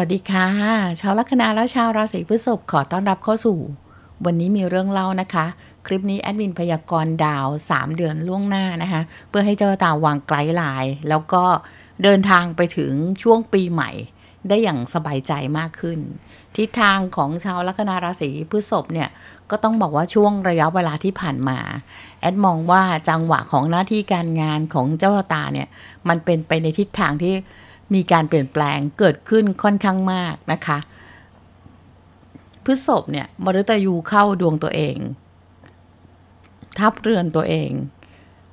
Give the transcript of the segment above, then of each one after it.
วัสดีค่ะชาวลัคนาและชาวราศีพฤษภขอต้อนรับเข้าสู่ วันนี้มีเรื่องเล่านะคะ คลิปนี้แอดมินพยากรณ์ดาว 3 เดือนล่วงหน้านะคะ เพื่อให้เจ้าตาวางไกลหลาย แล้วก็เดินทางไปถึงช่วงปีใหม่ ได้อย่างสบายใจมากขึ้น ทิศทางของชาวลัคนาราศีพฤษภเนี่ย ก็ต้องบอกว่าช่วงระยะเวลาที่ผ่านมาแอดมองว่าจังหวะของหน้าที่การงานของเจ้าตาเนี่ยมันเป็นไปในทิศทางที่มีการเปลี่ยนแปลงเกิดขึ้นค่อนข้างมากนะคะ พฤษภเนี่ยมฤตยูเข้าดวงตัวเอง ทับเรือนตัวเอง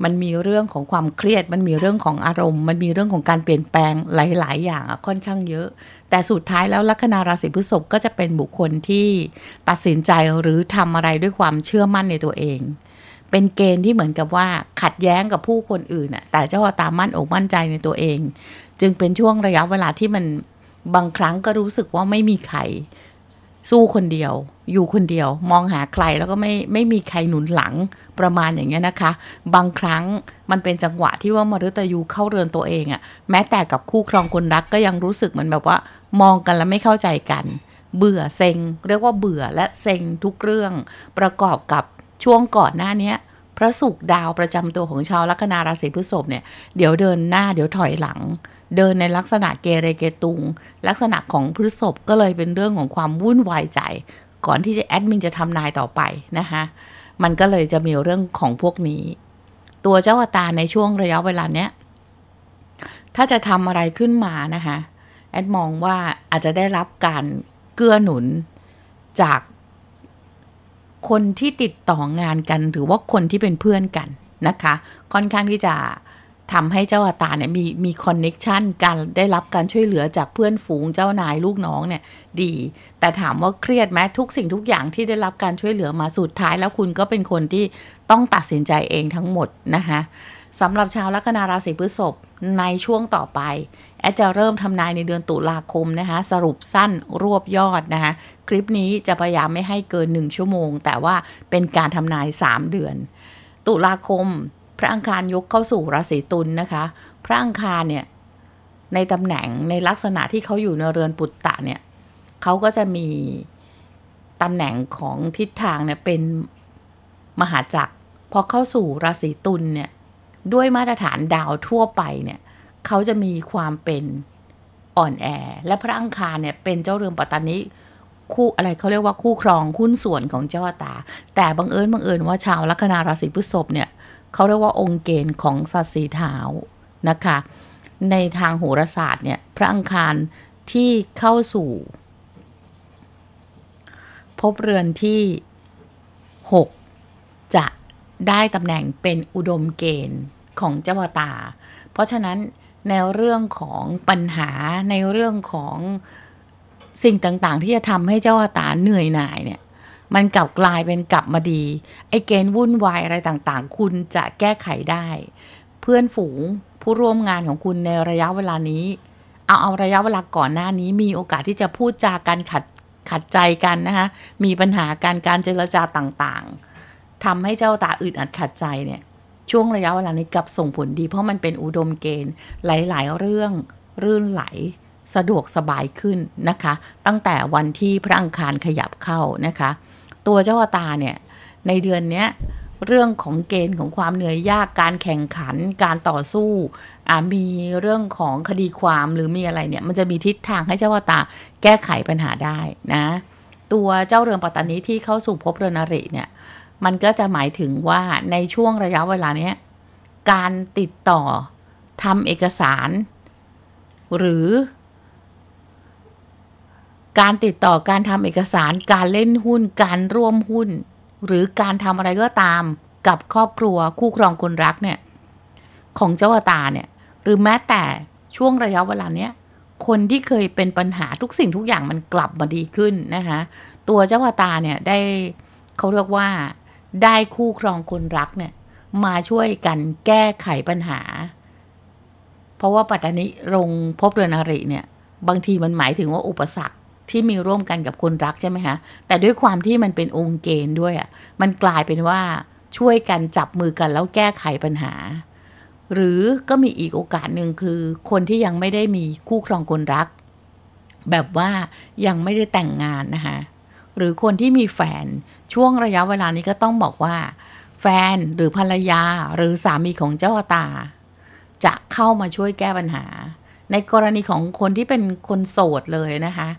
มันมีเรื่องของความเครียดมันมีเรื่องของอารมณ์ มันมีเรื่องของการเปลี่ยนแปลงหลาย ๆ อย่างค่อนข้างเยอะ แต่สุดท้ายแล้วลัคนาราศีพฤษภก็จะเป็นบุคคลที่ตัดสินใจหรือทำอะไรด้วยความเชื่อมั่นในตัวเอง เป็นเกณฑ์ที่เหมือนกับว่า ขัดแย้งกับผู้คนอื่นน่ะแต่เจ้าตามั่นอกมั่นใจในตัวเองจึงเป็นช่วงระยะเวลาที่มัน บางครั้งก็รู้สึกว่าไม่มีใครสู้คนเดียว อยู่คนเดียวมองหาใครแล้วก็ไม่ ไม่มีใครหนุนหลังประมาณอย่างเงี้ยนะคะ บางครั้งมันเป็นจังหวะที่ว่ามฤตยูเข้าเรือนตัวเองอะแม้แต่กับคู่ครองคนรักก็ยังรู้สึกเหมือนแบบว่ามองกันแล้วไม่เข้าใจกัน เบื่อ เซ็ง เรียกว่าเบื่อและเซ็งทุกเรื่อง ประกอบกับช่วงก่อนหน้านี้พระศุกร์ดาวประจำตัวของชาวลัคนาราศีพฤษภเนี่ยเดี๋ยวเดินหน้าเดี๋ยวถอยหลังเดินในลักษณะเกเรเกตุง ลักษณะของพฤษภก็เลยเป็นเรื่องของความวุ่นวายใจ ก่อนที่จะแอดมินจะทำนายต่อไปนะคะมันก็เลยจะมีเรื่องของพวกนี้ ตัวเจ้าตาในช่วงระยะเวลา เนี้ย ถ้าจะทำอะไรขึ้นมานะคะแอดมองว่าอาจจะได้รับการเกื้อหนุนจากคนที่ติดต่องานกันหรือว่าคนที่เป็นเพื่อนกัน นะคะค่อนข้างที่จะทำให้เจ้าอาตาเนี่ยมีมีคอนเน็ชันการได้รับการช่วยเหลือจากเพื่อนฝูงเจ้านายลูกน้องเนี่ย ดี แต่ถามว่าเครียดไหมทุกสิ่งทุกอย่างที่ได้รับการช่วยเหลือมาสุดท้ายแล้วคุณก็เป็นคนที่ต้องตัดสินใจเองทั้งหมดนะคะสำหรับชาวลัคนาราศีพฤษภในช่วงต่อไป แอดจะเริ่มทำนายในเดือนตุลาคมนะคะสรุปสั้นรวบยอดนะคะคลิปนี้จะพยายามไม่ให้เกิน1ชั่วโมง แต่ว่าเป็นการทำนาย3เดือน ตุลาคมพระอังคารยกเข้าสู่ราศีตุลนนะคะ พระอังคารเนี่ยในตำแหน่งในลักษณะที่เขาอยู่ในเรือนปุตตะเนี่ยเขาก็จะมีตำแหน่งของทิศทางเนี่ยเป็นมหาจักร พอเข้าสู่ราศีตุลเนี่ยด้วยมาตรฐานดาวทั่วไปเนี่ยเขาจะมีความเป็นอ่อนแอ และพระอังคารเนี่ยเป็นเจ้าเรือนปัตตานีคู่อะไรเขาเรียกว่าคู่ครองหุ้นส่วนของเจ้าตา แต่บังเอิญบังเอิญว่าชาวลัคนาราศีพฤษภเนี่ยเขาเรียกว่าองค์เกณฑ์ของสัตว์สีเท้านะคะ ในทางโหราศาสตร์เนี่ย พระอังคารที่เข้าสู่ พบเรือนที่ 6 จะได้ตำแหน่งเป็นอุดมเกณฑ์ของเจ้าตา เพราะฉะนั้นในเรื่องของปัญหาในเรื่องของสิ่งต่างๆ ที่จะทำให้เจ้าตาเหนื่อยหน่ายเนี่ยมันกลับกลายเป็นกลับมาดี ไอ้เกณฑ์วุ่นวายอะไรต่างๆ คุณจะแก้ไขได้ เพื่อนฝูงผู้ร่วมงานของคุณในระยะเวลานี้ เอาเอาระยะเวลาก่อนหน้านี้ มีโอกาสที่จะพูดจากันขัดขัดใจกันนะคะ มีปัญหาการการเจรจาต่างๆ ทำให้เจ้าตาอึดอัดขัดใจเนี่ย ช่วงระยะเวลานี้กลับส่งผลดี เพราะมันเป็นอุดมเกณฑ์ หลายๆ เรื่องรื่นไหลสะดวกสบายขึ้นนะคะ ตั้งแต่วันที่พระอังคารขยับเข้านะคะตัวเจ้าตาเนี่ยในเดือนเนี้ยเรื่องของเกณฑ์ของความเหนื่อย ยาก การแข่งขัน การต่อสู้มีเรื่องของคดีความหรือมีอะไรเนี่ยมันจะมีทิศทางให้เจ้าวตาแก้ไขปัญหาได้นะตัวเจ้าเรือนปัตตานีที่เข้าสู่ภพเรือนริเนี่ยมันก็จะหมายถึงว่าในช่วงระยะเวลาเนี้ยการติดต่อทำเอกสาร หรือการติดต่อการทำเอกสารการเล่นหุ้นการร่วมหุ้น หรือการทำอะไรก็ตามกับครอบครัวคู่ครองคนรักเนี่ย ของเจ้าตาเนี่ยหรือแม้แต่ช่วงระยะเวลาเนี้ย คนที่เคยเป็นปัญหาทุกสิ่งทุกอย่างมันกลับมาดีขึ้นนะคะ ตัวเจ้าวตาเนี่ยได้เขาเรียกว่าได้คู่ครองคนรักเนี่ยมาช่วยกันแก้ไขปัญหา เพราะว่าปัตตานิรงพบเรือนอริเนี่ยบางทีมันหมายถึงว่าอุปสรรคที่มีร่วมกันกับคนรักใช่ไหมคะ แต่ด้วยความที่มันเป็นองค์เกณฑ์ด้วยอะ่ะ มันกลายเป็นว่าช่วยกันจับมือกันแล้วแก้ไขปัญหา หรือก็มีอีกโอกาสหนึ่งคือคนที่ยังไม่ได้มีคู่ครองคนรัก แบบว่ายังไม่ได้แต่งงานนะคะ หรือคนที่มีแฟนช่วงระยะเวลานี้ก็ต้องบอกว่า แฟนหรือภรรยาหรือสามีของเจ้าตาจะเข้ามาช่วยแก้ปัญหา ในกรณีของคนที่เป็นคนโสดเลยนะคะ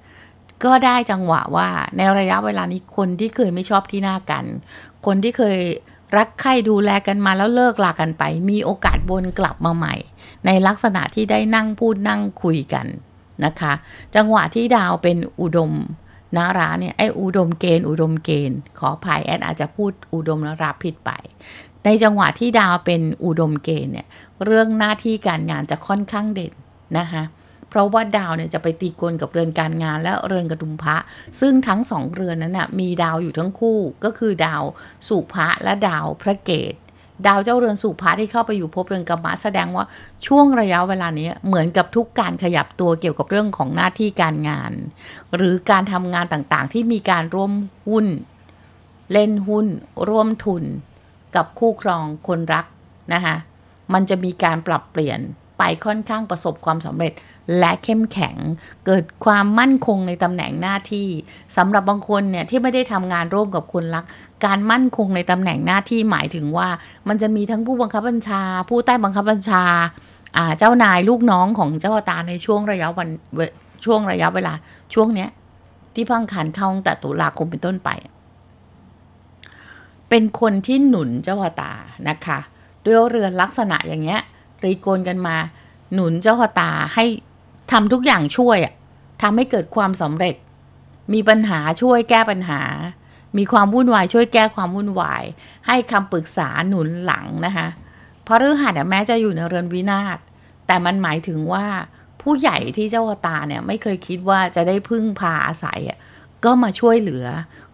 ก็ได้จังหวะว่าในระยะเวลานี้คนที่เคยไม่ชอบที่หน้ากัน คนที่เคยรักใคร่ดูแลกันมาแล้วเลิกลากันไป มีโอกาสวนกลับมาใหม่ ในลักษณะที่ได้นั่งพูดนั่งคุยกันนะคะ จังหวะที่ดาวเป็นอุดมนาราเนี่ยไออุดมเกณฑ์อุดมเกณฑ์ขอภายแอดอาจจะพูดอุดมนาราผิดไป ในจังหวะที่ดาวเป็นอุดมเกณฑ์เนี่ยเรื่องหน้าที่การงานจะค่อนข้างเด่นนะคะเพราะว่าดาวเนี่ยจะไปตีกลนกับเรือนการงาน และเรือนกระดุมพระซึ่งทั้งสองเรือนนั้นนะ่ะมีดาวอยู่ทั้งคู่ก็คือดาวสุภะและดาวพระเกต ดาวเจ้าเรือนสุภพระที่เข้าไปอยู่พบเรือนกัรมะแสดงว่าช่วงระยะเวลานี้เหมือนกับทุกการขยับตัวเกี่ยวกับเรื่องของหน้าที่การงาน หรือการทำงานต่างๆที่มีการร่วมหุ้น เล่นหุ้น ร่วมทุน กับคู่ครองคนรักนะคะมันจะมีการปรับเปลี่ยนไปค่อนข้างประสบความสำเร็จและเข้มแข็งเกิดความมั่นคงในตำแหน่งหน้าที่สำหรับบางคนเนี่ยที่ไม่ได้ทำงานร่วมกับคนรัก การมั่นคงในตำแหน่งหน้าที่หมายถึงว่ามันจะมีทั้งผู้บังคับบัญชา ผู้ใต้บังคับบัญชาเจ้านายลูกน้องของเจ้าตาในช่วงระยะวันช่วงระยะเวลา ช่วงเนี้ยที่พังขันเข้าตั้งแต่ตุลาคมเป็นต้นไป เป็นคนที่หนุนเจ้าตานะคะ ด้วยเรือนลักษณะอย่างเงี้ยรีโกนกันมา หนุนเจ้าตาให้ทำทุกอย่างช่วยอะทำให้เกิดความสำเร็จ มีปัญหาช่วยแก้ปัญหา มีความวุ่นวายช่วยแก้ความวุ่นวาย ให้คำปรึกษาหนุนหลังนะคะ เพราะฤหัสแม้จะอยู่ในเรือนวินาศ แต่มันหมายถึงว่า ผู้ใหญ่ที่เจ้าตาเนี่ยไม่เคยคิดว่าจะได้พึ่งพาอาศัยก็มาช่วยเหลือ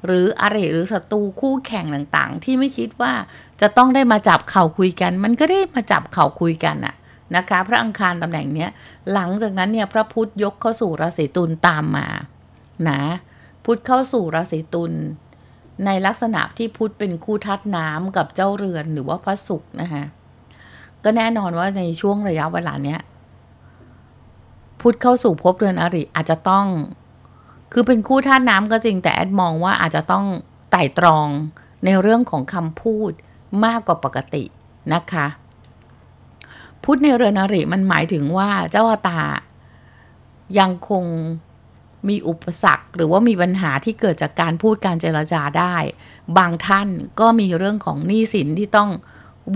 หรืออะไรหรือศัตรูคู่แข่งต่างๆ ที่ไม่คิดว่าจะต้องได้มาจับเข่าคุยกัน มันก็ได้มาจับเข่าคุยกันอะนะคะ พระอังคาร ตำแหน่งเนี้ย หลังจากนั้นเนี่ยพระพุธยกเข้าสู่ราศีตุล ตามมานะพุธเข้าสู่ราศีตุล ในลักษณะที่พุธเป็นคู่ทัดน้ำกับเจ้าเรือนหรือว่าพระศุกร์นะคะก็แน่นอนว่าในช่วงระยะเวลาเนี้ยพุธเข้าสู่ภพเรือนอริอาจจะต้องคือเป็นคู่ธาตุน้ำก็จริงแต่แอดมองว่าอาจจะต้องไต่ตรองในเรื่องของคำพูดมากกว่าปกตินะคะพุทธในเรือนอริมันหมายถึงว่าเจ้าตายังคงมีอุปสรรค หรือว่ามีปัญหาที่เกิดจากการพูดการเจรจาได้บางท่านก็มีเรื่องของหนี้สินที่ต้อง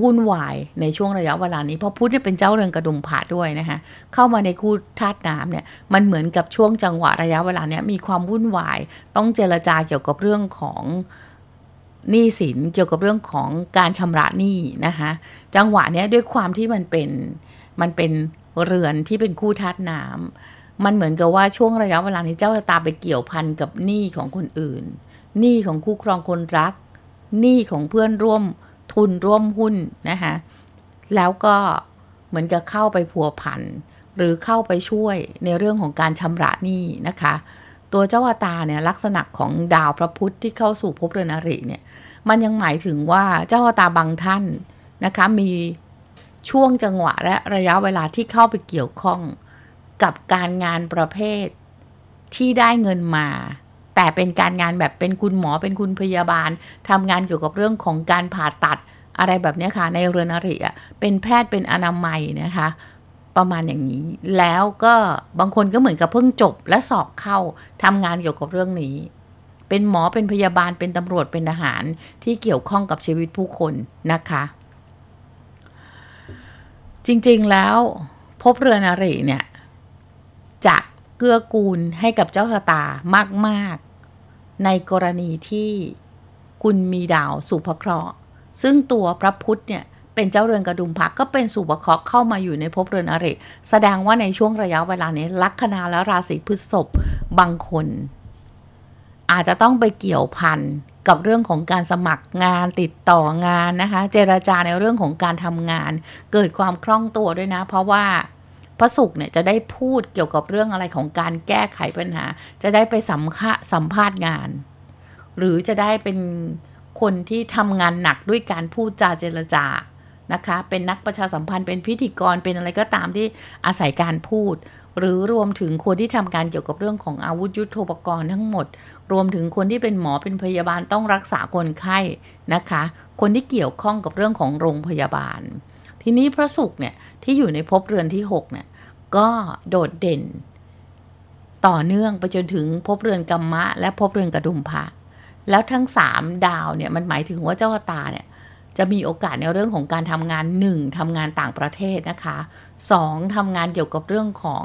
วุ่นวายในช่วงระยะเวลานี้ เพราะพุทธเนี่ยเป็นเจ้าเรือนกระดุมผาด้วยนะคะเข้ามาในคู่ธาตุน้ำเนี่ยมันเหมือนกับช่วงจังหวะระยะเวลาเนี้ยมีความวุ่นวายต้องเจรจาเกี่ยวกับเรื่องของหนี้สินเกี่ยวกับเรื่องของการชำระหนี้นะคะจังหวะเนี้ยด้วยความที่มันเป็นมันเป็นเรือนที่เป็นคู่ธาตุน้ำ มันเหมือนกับว่าช่วงระยะเวลานี่เจ้าชะตาไปเกี่ยวพันกับหนี้ของคนอื่นหนี้ของคู่ครองคนรักหนี้ของเพื่อนร่วมทุนร่วมหุ้นนะคะแล้วก็เหมือนกับเข้าไปผัวพันหรือเข้าไปช่วยในเรื่องของการชำระหนี้นะคะตัวเจ้าวตาเนี่ยลักษณะของดาวพระพุธที่เข้าสู่ภพเรือนอริเนี่ยมันยังหมายถึงว่าเจ้าวตาบางท่านนะคะมีช่วงจังหวะและระยะเวลาที่เข้าไปเกี่ยวข้องกับการงานประเภทที่ได้เงินมา แต่เป็นการงานแบบเป็นคุณหมอเป็นคุณพยาบาล ทำงานเกี่ยวกับเรื่องของการผ่าตัดอะไรแบบนี้ค่ะในเรือนอริอ่ะเป็นแพทย์เป็นอนามัยนะคะประมาณอย่างนี้ แล้วก็บางคนก็เหมือนกับเพิ่งจบ และสอบเข้าทำงานเกี่ยวกับเรื่องนี้ เป็นหมอเป็นพยาบาลเป็นตำรวจเป็นทหารที่เกี่ยวข้องกับชีวิตผู้คนนะคะ จริงๆแล้วพบเรือนารีเนี่ยจะเกื้อกูลให้กับเจ้าชะตามากๆ ในกรณีที่ คุณมีดาวสุภเคราะห์ ซึ่งตัวพระพุทธเนี่ยเป็นเจ้าเรือนกระดุมพักก็เป็นสุบคอะเข้ามาอยู่ในภพเรือนอริแสดงว่าในช่วงระยะเวลานี้ลัคนาและราศีพฤษภบางคน อาจจะต้องไปเกี่ยวพันกับเรื่องของการสมัครงานติดต่องานนะคะเจราจาในเรื่องของการทำงาน เกิดความคล่องตัวด้วยนะ เพราะว่าพระสุขเนี่ยจะได้พูดเกี่ยวกับเรื่องอะไรของการแก้ไขปัญหา จะได้ไปสัมภาสัมภาษณ์งาน หรือจะได้เป็นคนที่ทำงานหนักด้วยการพูดจาเจรจานะคะ เป็นนักประชาสัมพันธ์เป็นพิธีกรเป็นอะไรก็ตามที่อาศัยการพูด หรือรวมถึงคนที่ทำการเกี่ยวกับเรื่องของอาวุธยุโทโธปกรณ์ทั้งหมด รวมถึงคนที่เป็นหมอเป็นพยาบาลต้องรักษาคนไข้นะคะคนที่เกี่ยวข้องกับเรื่องของโรงพยาบาล ทีนี้พระสุขเนี่ยที่อยู่ในภพเรือนที่6เนี่ยก็โดดเด่น ต่อเนื่องไปจนถึงภพเรือนกัมมะและภพเรือนกระดุมพระแล้วทั้ง 3 ดาวเนี่ยมันหมายถึงว่าเจ้าตาเนี่ยจะมีโอกาสในเรื่องของการทำงาน 1. ทำงานต่างประเทศนะคะ 2. ทำงานเกี่ยวกับเรื่องของ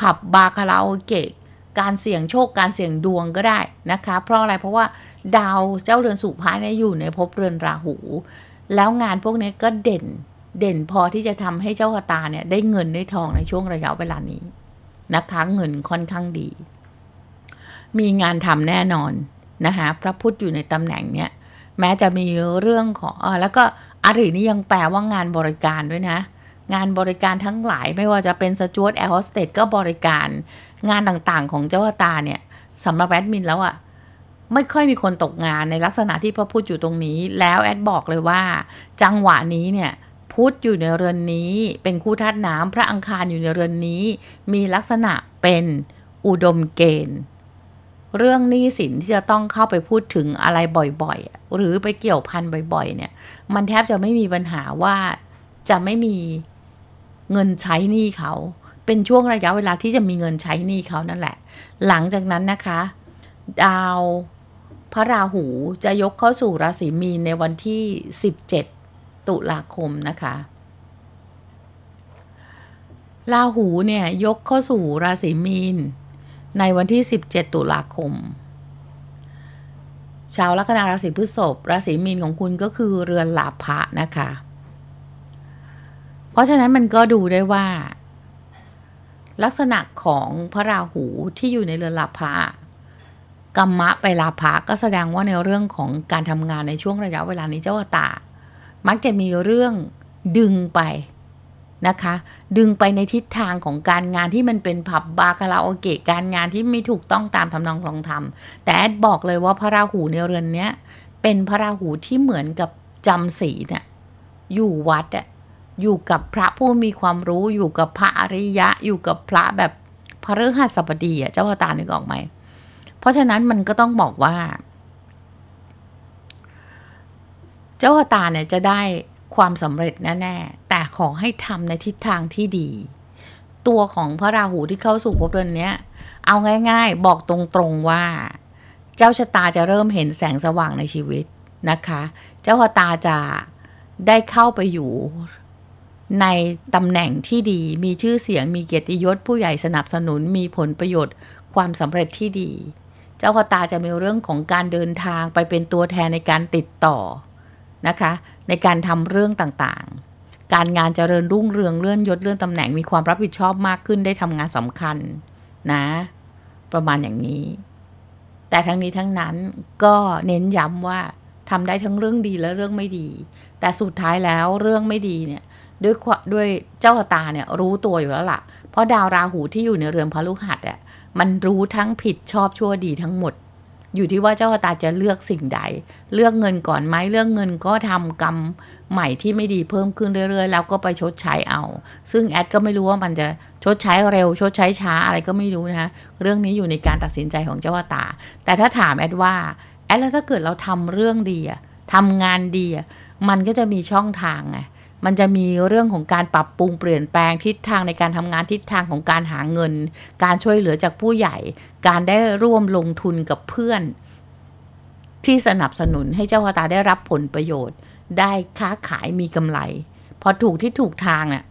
ผับบาคาราโอเกะการเสี่ยงโชคการเสี่ยงดวงก็ได้นะคะ เพราะอะไรเพราะว่า ดาวเจ้าเรือนสุภาเนี่ยอยู่ในภพเรือนราหู แล้วงานพวกนี้ก็เด่นเด่นพอที่จะทำให้เจ้าคาตาเนี่ยได้เงินได้ทองในช่วงระยะเวลานี้ นะคะ เงินค่อนข้างดี มีงานทำแน่นอน นะคะพระพุทธอยู่ในตำแหน่งเนี้ยแม้จะมีเรื่องของอแล้วก็อรินี่ยังแปลว่างานบริการด้วยนะ งานบริการทั้ง หลายไม่ว่าจะเป็นสจวตแอร์โฮสเตสก็บริการ งานต่างๆของ เจ้าตาเนี่ยสำหรับ แอดมิน แล้วอะ่ะ ไม่ค่อยมีคนตกงานในลักษณะที่พระพุทธอยู่ตรงนี้ แล้วแอดบอกเลยว่า จังหวะนี้เนี่ยพุธอยู่ในเรือนนี้ เป็นคู่ธาตุน้ำพระอังคารอยู่ในเรือนนี้ มีลักษณะเป็นอุดมเกณฑ์เรื่องหนี้สินที่จะต้องเข้าไปพูดถึงอะไรบ่อยๆ หรือไปเกี่ยวพันบ่อยๆ เนี่ย มันแทบจะไม่มีปัญหาว่าจะไม่มีเงินใช้หนี้เขา เป็นช่วงระยะเวลาที่จะมีเงินใช้หนี้เขานั่นแหละ หลังจากนั้นนะคะ ดาวพระราหูจะยกเข้าสู่ราศีมีนในวันที่17ตุลาคมนะคะ ราหูเนี่ยยกเข้าสู่ราศีมีนในวันที่ 17 ตุลาคม ชาวลัคนาราศีพฤษภราศีมีนของคุณก็คือเรือนลาภะนะคะ เพราะฉะนั้นมันก็ดูได้ว่า ลักษณะของพระราหูที่อยู่ในเรือนลาภะกรรมะไปลาภะก็แสดงว่าในเรื่องของการทำงานในช่วงระยะเวลานี้เจ้าตามักจะมีเรื่องดึงไปนะคะ ดึงไปในทิศทางของการงานที่มันเป็นผับบาคาราโอเกะการงานที่ไม่ถูกต้องตามทำนองคลองธรรม แต่แอดบอกเลยว่าพระราหูในเรือนนี้เป็นพระราหูที่เหมือนกับจำศีลเนี่ย อยู่วัดอะอยู่กับพระผู้มีความรู้อยู่กับพระอริยะ อยู่กับพระแบบพระฤหัสบดีอะเจ้าพตานึกออกไหมเพราะฉะนั้นมันก็ต้องบอกว่า เจ้าพตาเนี่ยจะได้ความสำเร็จแน่ๆแต่ขอให้ทำในทิศทางที่ดี ตัวของพระราหูที่เข้าสู่ภพเดือนนี้ เอาง่าย ๆ บอกตรงๆว่า เจ้าชะตาจะเริ่มเห็นแสงสว่างในชีวิตนะคะ เจ้าชะตาจะได้เข้าไปอยู่ ในตำแหน่งที่ดีมีชื่อเสียงมีเกียรติยศผู้ใหญ่สนับสนุนมีผลประโยชน์ความสำเร็จที่ดี เจ้าชะตาจะมีเรื่องของการเดินทางไปเป็นตัวแทนในการติดต่อนะคะ ในการทำเรื่องต่างๆ การงานจเจริญรุ่งเรืองเลื่อนยศเลื่อนตำแหน่งมีความรับผิดชอบมากขึ้น ได้ทำงานสำคัญ นะ ประมาณอย่างนี้ แต่ทั้งนี้ทั้งนั้นก็เน้นย้ำว่าทำได้ทั้งเรื่องดีและเรื่องไม่ดี แต่สุดท้ายแล้วเรื่องไม่ดีเนี่ยด้วยด้วยเจ้าตาเนี่ย รู้ตัวอยู่แล้วละ่ะเพราะดาวราหูที่อยู่ในเรือนพระลูกหัดอ่ะมันรู้ทั้งผิดชอบชั่วดีทั้งหมดอยู่ที่ว่าเจ้าชะตาจะเลือกสิ่งใด เลือกเงินก่อนไหมเลือกเงินก็ทำกรรมใหม่ที่ไม่ดีเพิ่มขึ้นเรื่อยๆ แล้วก็ไปชดใช้เอา ซึ่งแอดก็ไม่รู้ว่ามันจะชดใช้เร็วชดใช้ช้าอะไรก็ไม่รู้นะคะเรื่องนี้อยู่ในการตัดสินใจของเจ้าชะตา แต่ถ้าถามแอดว่า แอดแล้วถ้าเกิดเราทำเรื่องดีอะ ทำงานดีอะ มันก็จะมีช่องทางไงมันจะมีเรื่องของการปรับปรุงเปลี่ยนแปลงทิศทางในการทำงานทิศทางของการหาเงิน การช่วยเหลือจากผู้ใหญ่ การได้ร่วมลงทุนกับเพื่อน ที่สนับสนุนให้เจ้าพตาได้รับผลประโยชน์ ได้ค้าขายมีกำไร พอถูกที่ถูกทางเนี่ย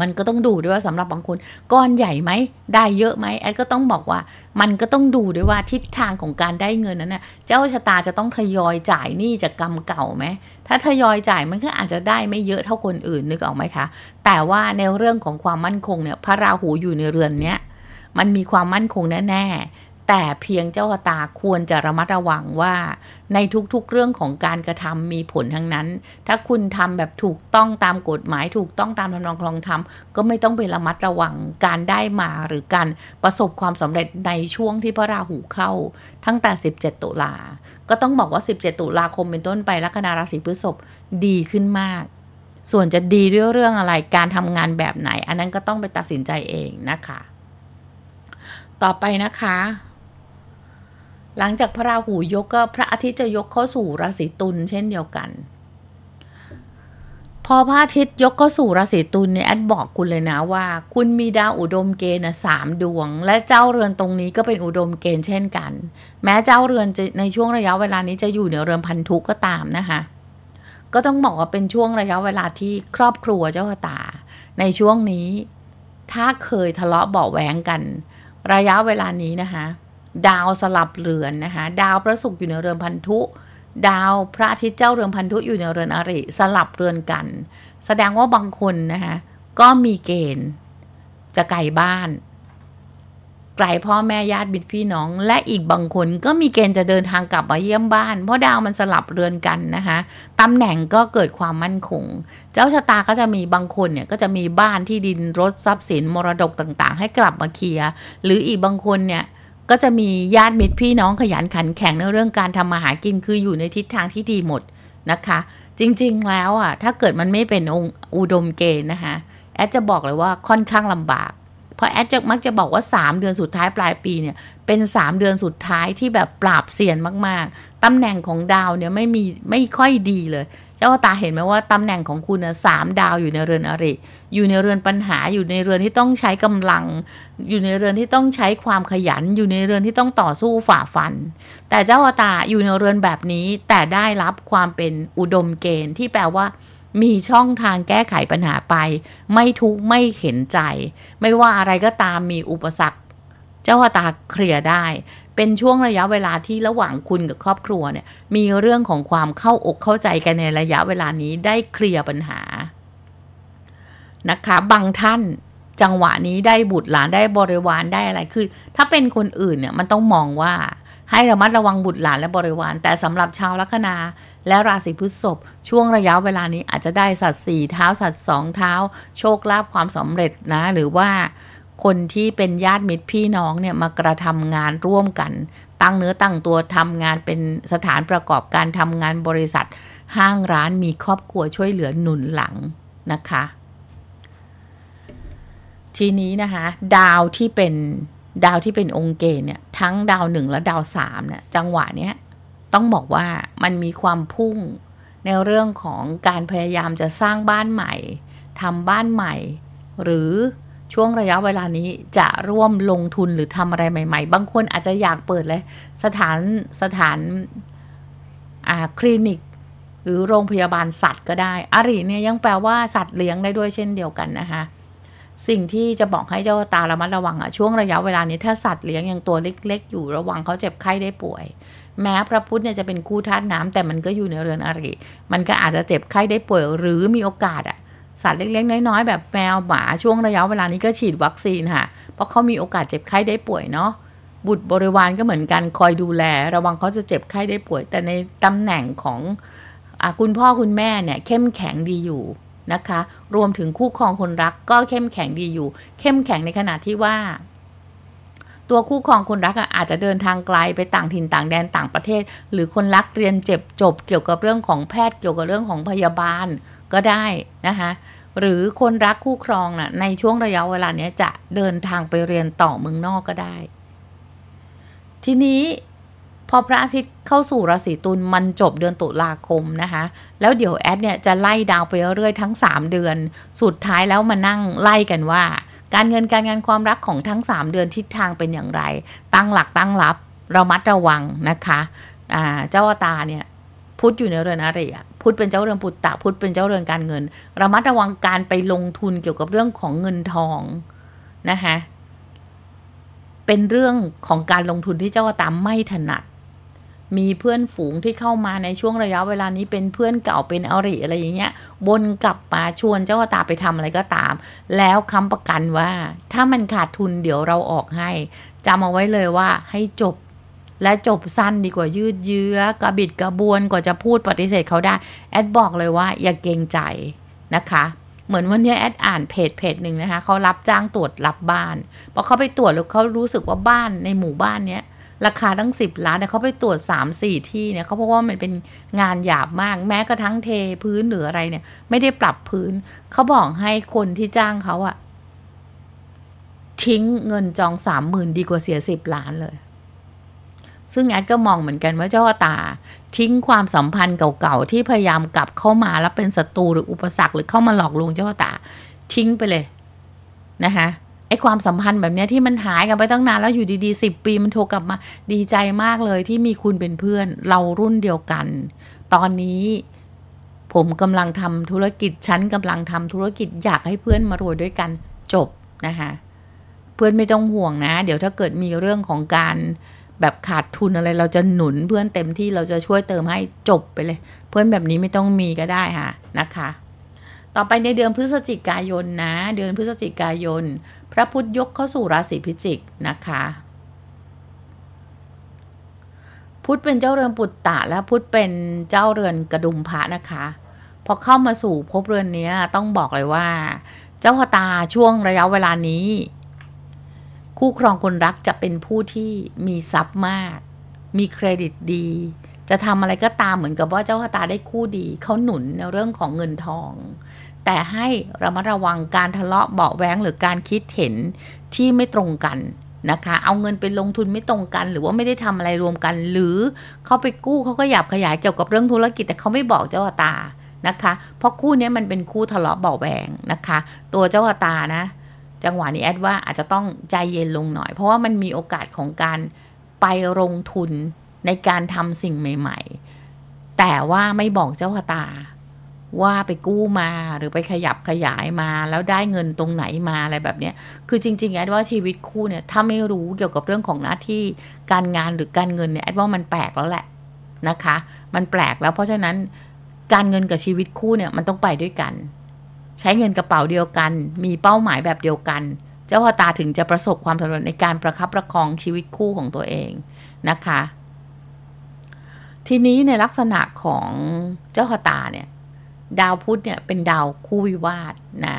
มันก็ต้องดูด้วยว่าสำหรับ บางคน ก้อนใหญ่ไหม ได้เยอะไหมแอดก็ต้องบอกว่ามันก็ต้องดูด้วยว่าทิศทางของการได้เงินนั้นนะ่ะเจ้าชะตาจะต้องทยอยจ่ายหนี้จากกรรมเก่าไหม ถ้าทยอยจ่ายมันก็อาจจะได้ไม่เยอะเท่าคนอื่นนึกออกไหมคะแต่ว่าในเรื่องของความมั่นคงเนี่ยพระราหูอยู่ในเรือนเนี้ยมันมีความมั่นคงแน่ๆแต่เพียงเจ้าตาควรจะระมัดระวังว่าในทุกๆ เรื่องของการกระทำมีผลทั้งนั้น ถ้าคุณทำแบบถูกต้องตามกฎหมายถูกต้องตามทำนองคลองธรรมก็ไม่ต้องไประมัดระวังการได้มาหรือการประสบความสำเร็จในช่วงที่พระราหูเข้า ทั้งแต่ 17 ตุลา ก็ต้องบอกว่า 17 ตุลาคมเป็นต้นไปลัคนาราศีพฤษภดีขึ้นมาก ส่วนจะดีเรื่องเรื่องอะไรการทำงานแบบไหน อันนั้นก็ต้องไปตัดสินใจเองนะคะ ต่อไปนะคะหลังจากพระราหูยกก็พระอาทิตย์จะยกเข้าสู่ราศีตุลเช่นเดียวกัน พอพระอาทิตย์ยกเข้าสู่ราศีตุลเนี่ยแอดบอกคุณเลยนะว่า คุณมีดาวอุดมเกณฑ์นะสามดวงและเจ้าเรือนตรงนี้ก็เป็นอุดมเกณฑ์เช่นกัน แม้เจ้าเรือนในช่วงระยะเวลานี้จะอยู่เหนือเรือนพันธุก็ตามนะคะ ก็ต้องบอกว่าเป็นช่วงระยะเวลาที่ครอบครัวเจ้าตา ในช่วงนี้ถ้าเคยทะเลาะเบาแหวงกัน ระยะเวลานี้นะคะดาวสลับเรือน นะคะ ดาวพระศุกร์อยู่ในเรือนพันธุ ดาวพระอาทิตย์เจ้าเรือนพันธุ อยู่ในเรือนอริ สลับเรือนกัน แสดงว่าบางคน นะคะ ก็มีเกณฑ์จะไกลบ้าน ไกลพ่อแม่ญาติบิดพี่น้อง และอีกบางคนก็มีเกณฑ์จะเดินทางกลับมาเยี่ยมบ้าน เพราะดาวมันสลับเรือนกัน นะคะตำแหน่งก็เกิดความมั่นคงเจ้าชะตาก็จะมีบางคนเนี่ยก็จะมีบ้านที่ดินรถทรัพย์สินมรดกต่างๆ ให้กลับมาเคลียร์หรืออีกบางคนเนี่ยก็จะมีญาติมิตรพี่น้องขยันขันแข็งในเรื่องการทำมาหากินคืออยู่ในทิศทางที่ดีหมดนะคะ จริงๆแล้วอ่ะ ถ้าเกิดมันไม่เป็นองค์อุดมเกณฑ์นะคะแอดจะบอกเลยว่าค่อนข้างลำบากเพราะแอดจะมักจะบอกว่า 3 เดือนสุดท้าย ปลายปีเนี่ย เป็น 3 เดือนสุดท้ายที่แบบปราบเสียนมากๆตำแหน่งของดาวเนี่ยไม่มี ไม่ค่อยดีเลย เจ้าตาเห็นไหมว่าตำแหน่งของคุณสามดาวอยู่ในเรือนอริอยู่ในเรือนปัญหาอยู่ในเรือนที่ต้องใช้กำลัง อยู่ในเรือนที่ต้องใช้ความขยันอยู่ในเรือนที่ต้องต่อสู้ฝ่าฟัน แต่เจ้าตาอยู่ในเรือนแบบนี้ แต่ได้รับความเป็นอุดมเกณฑ์ที่แปลว่ามีช่องทางแก้ไขปัญหาไป ไม่ทุกข์ไม่เข็นใจ ไม่ว่าอะไรก็ตามมีอุปสรรคเจ้าตาเคลียร์ได้ เป็นช่วงระยะเวลาที่ระหว่างคุณกับครอบครัวเนี่ย มีเรื่องของความเข้าอกเข้าใจกันในระยะเวลานี้ได้เคลียร์ปัญหานะคะบางท่านจังหวะนี้ได้บุตรหลานได้บริวารได้อะไรคือถ้าเป็นคนอื่นเนี่ยมันต้องมองว่าให้ระมัด ระวังบุตรหลานและบริวาร แต่สำหรับชาวลัคนาและราศีพฤษภช่วงระยะเวลานี้อาจจะได้สัตว์สี่เท้าสัตว์สองเท้าโชค ลาภความสำเร็จ นะ หรือว่าคนที่เป็นญาติมิตรพี่น้อง เนี่ย มากระทำงานร่วมกันตั้งเนื้อตั้งตัวทำงานเป็นสถานประกอบการทำงานบริษัท ห้างร้านมีครอบครัวช่วยเหลือหนุนหลังนะคะ ทีนี้นะคะ ดาวที่เป็นดาวที่เป็นองค์เกณฑ์เนี่ยทั้งดาวหนึ่งและดาวสามเนี่ยจังหวะเนี้ยต้องบอกว่ามันมีความพุ่งในเรื่องของการพยายามจะสร้างบ้านใหม่ทำบ้านใหม่ หรือช่วงระยะเวลานี้จะร่วมลงทุนหรือทำอะไรใหม่ๆ บางคนอาจจะอยากเปิดเลย สถานสถานคลินิก หรือโรงพยาบาลสัตว์ก็ได้ อริเนี่ยยังแปลว่าสัตว์เลี้ยงได้ด้วยเช่นเดียวกันนะคะสิ่งที่จะบอกให้เจ้าตาระมัดระวังอะช่วงระยะเวลานี้ ถ้าสัตว์เลี้ยงยังตัวเล็กๆอยู่ ระวังเขาเจ็บไข้ได้ป่วย แม้พระพุทธเนี่ยจะเป็นคู่ธาตุน้ำแต่มันก็อยู่ในเรือนอริมันก็อาจจะเจ็บไข้ได้ป่วย หรือมีโอกาสอะสัตว์เล็กๆน้อยๆ แบบแมวหมาช่วงระยะเวลานี้ก็ฉีดวัคซีนค่ะเพราะเขามีโอกาสเจ็บไข้ได้ป่วยเนาะบุตรบริวารก็เหมือนกันคอยดูแล ระวังเขาจะเจ็บไข้ได้ป่วย แต่ในตำแหน่งของอคุณพ่อคุณแม่เนี่ยเข้มแข็งดีอยู่นะคะ รวมถึงคู่ครองคนรักก็เข้มแข็งดีอยู่ เข้มแข็งในขณะที่ว่า ตัวคู่ครองคนรักอาจจะเดินทางไกลไปต่างถิ่นต่างแดนต่างประเทศ หรือคนรักเรียนเจ็บ จบเกี่ยวกับเรื่องของแพทย์เกี่ยวกับเรื่องของพยาบาลก็ได้ นะคะหรือคนรักคู่ครองนะ่ะในช่วงระยะเวลาเนี้ยจะเดินทางไปเรียนต่อเมืองนอกก็ได้ ทีนี้พอพระอาทิตย์เข้าสู่ราศีตุลมันจบเดือนตุลาคมนะคะ แล้วเดี๋ยวแอดเนี่ยจะไล่ดาวไปเรื่อยทั้ง 3 เดือน สุดท้ายแล้วมานั่งไล่กันว่า การเงินการงานความรักของทั้ง 3 เดือนทิศทางเป็นอย่างไร ตั้งหลักตั้งรับระมัดระวังนะคะ เจ้าตาเนี่ยพุทธอยู่ในเรือนอไรอ่ะพุทธเป็นเจ้าเรือนปุตตะพุทธเป็นเจ้าเรือนการเงินระมัดระวังการไปลงทุนเกี่ยวกับเรื่องของเงินทองนะคะเป็นเรื่องของการลงทุนที่เจ้าตาไม่ถนัดมีเพื่อนฝูงที่เข้ามาในช่วงระยะเวลานี้เป็นเพื่อนเก่าเป็นอริอะไรอย่างเงี้ยบนกลับมาชวนเจ้าตาไปทำอะไรก็ตาม แล้วค้าประกันว่าถ้ามันขาดทุนเดี๋ยวเราออกให้จำเอาไว้เลยว่าให้จบและจบสั้นดีกว่ายืดเยื้อ กระบิดกระบวนกว่าจะพูดปฏิเสธเขาได้แอดบอกเลยว่า อย่าเกรงใจนะคะ เหมือนวันนี้แอดอ่านเพจเพจหนึ่งนะคะเขารับจ้างตรวจรับบ้านพอเขาไปตรวจแล้วเขารู้สึกว่าบ้านในหมู่บ้านเนี้ยราคาตั้ง 10 ล้านเนี่ยเขาไปตรวจ 3 4 ที่เนี่ย เขาพบว่ามันเป็นงานหยาบมาก แม้กระทั่งเทพื้น หรืออะไรเนี่ย ไม่ได้ปรับพื้น เขาบอกให้คนที่จ้างเขาอะทิ้งเงินจองสามหมื่นดีกว่าเสียสิบล้านเลย ซึ่งแอดก็มองเหมือนกันว่าเจ้าตา ทิ้งความสัมพันธ์เก่าๆ ที่พยายามกลับเข้ามาแล้วเป็นศัตรูหรืออุปสรรคหรือเข้ามาหลอกลวงเจ้าตา ทิ้งไปเลย นะคะไอ้ ความสัมพันธ์แบบ เนี้ย ที่มัน หายกันไปตั้งนาน แล้วอยู่ดีๆสิบปีมันโทรกลับมาดีใจมากเลยที่มีคุณเป็นเพื่อนเรารุ่นเดียวกัน ตอนนี้ผมกำลังทำธุรกิจฉันกำลังทำธุรกิจอยากให้เพื่อนมารวยด้วยกันจบ นะคะเพื่อนไม่ต้องห่วงนะ เดี๋ยวถ้าเกิดมีเรื่องของการแบบขาดทุนอะไร เราจะหนุนเพื่อนเต็มที่เราจะช่วยเติมให้จบไปเลย เพื่อนแบบนี้ไม่ต้องมีก็ได้ค่ะนะคะต่อไปในเดือนพฤศจิกายนนะ เดือนพฤศจิกายนพระพุธยกเข้าสู่ราศีพิจิกนะคะ พุธเป็นเจ้าเรือนปุตตะ และพุธเป็นเจ้าเรือนกระดุมพระนะคะ พอเข้ามาสู่ภพเรือนนี้ต้องบอกเลยว่า เจ้าพตาช่วงระยะเวลานี้ คู่ครองคนรักจะเป็นผู้ที่มีทรัพย์มาก มีเครดิตดี จะทำอะไรก็ตามเหมือนกับว่าเจ้าพตาได้คู่ดี เขาหนุนในเรื่องของเงินทองแต่ให้ระมัดระวังการทะเลาะเบาแวงหรือการคิดเห็นที่ไม่ตรงกันนะคะเอาเงินไปลงทุนไม่ตรงกัน หรือว่าไม่ได้ทำอะไรรวมกัน หรือเขาไปกู้เขาก็หยาบขยายเกี่ยวกับเรื่องธุรกิจแต่เขาไม่บอกเจ้าตานะคะเพราะคู่นี้มันเป็นคู่ทะเลาะเบาแวงนะคะตัวเจ้าตานะจังหวะนี้แอดว่าอาจจะต้องใจเย็นลงหน่อยเพราะว่ามันมีโอกาสของการไปลงทุนในการทำสิ่งใหม่ ๆ แต่ว่าไม่บอกเจ้าตาว่าไปกู้มาหรือไปขยับขยายมา แล้วได้เงินตรงไหนมาอะไรแบบเนี้ยคือจริงๆแอดว่าชีวิตคู่เนี่ย ถ้าไม่รู้เกี่ยวกับเรื่องของหน้าที่การงานหรือการเงินเนี่ยแอดว่ามันแปลกแล้วแหละนะคะ มันแปลกแล้วเพราะฉะนั้นการเงินกับชีวิตคู่เนี่ย มันต้องไปด้วยกัน ใช้เงินกระเป๋าเดียวกัน มีเป้าหมายแบบเดียวกัน เจ้าตาถึงจะประสบความสำเร็จในการประคับประคองชีวิตคู่ของตัวเองนะคะ ทีนี้ในลักษณะของเจ้าตาเนี่ยดาวพุธเนี่ยเป็นดาวคู่วิวาทนะ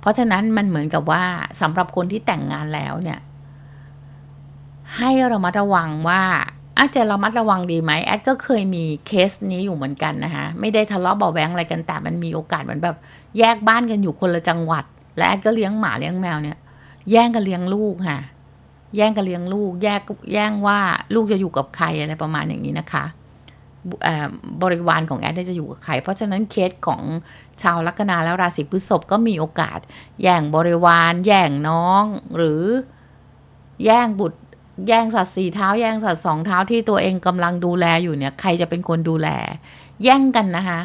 เพราะฉะนั้นมันเหมือนกับว่าสำหรับคนที่แต่งงานแล้วเนี่ย ให้ระมัดระวังว่าอาจจะระมัดระวังดีไหม แอดก็เคยมีเคสนี้อยู่เหมือนกันนะคะ ไม่ได้ทะเลาะเบาแวงอะไรกัน แต่มันมีโอกาสเหมือนแบบ แยกบ้านกันอยู่คนละจังหวัด และแอดก็เลี้ยงหมาเลี้ยงแมวเนี่ย แย่งกันเลี้ยงลูกค่ะแย่งกันเลี้ยงลูกแยกแย่งว่าลูกจะอยู่กับใครอะไรประมาณอย่างนี้นะคะบริวารของแอดจะอยู่กับใคร เพราะฉะนั้น เคสของชาวลัคนา แล้ว ราศีพฤษภก็มีโอกาสแย่งบริวาร แย่งน้องหรือแย่งบุตร แย่ง สัตว์สี่เท้า แย่ง สัตว์สองเท้าที่ตัวเองกำลังดูแลอยู่ เนี่ยใครจะเป็นคนดูแลแย่งกันนะคะ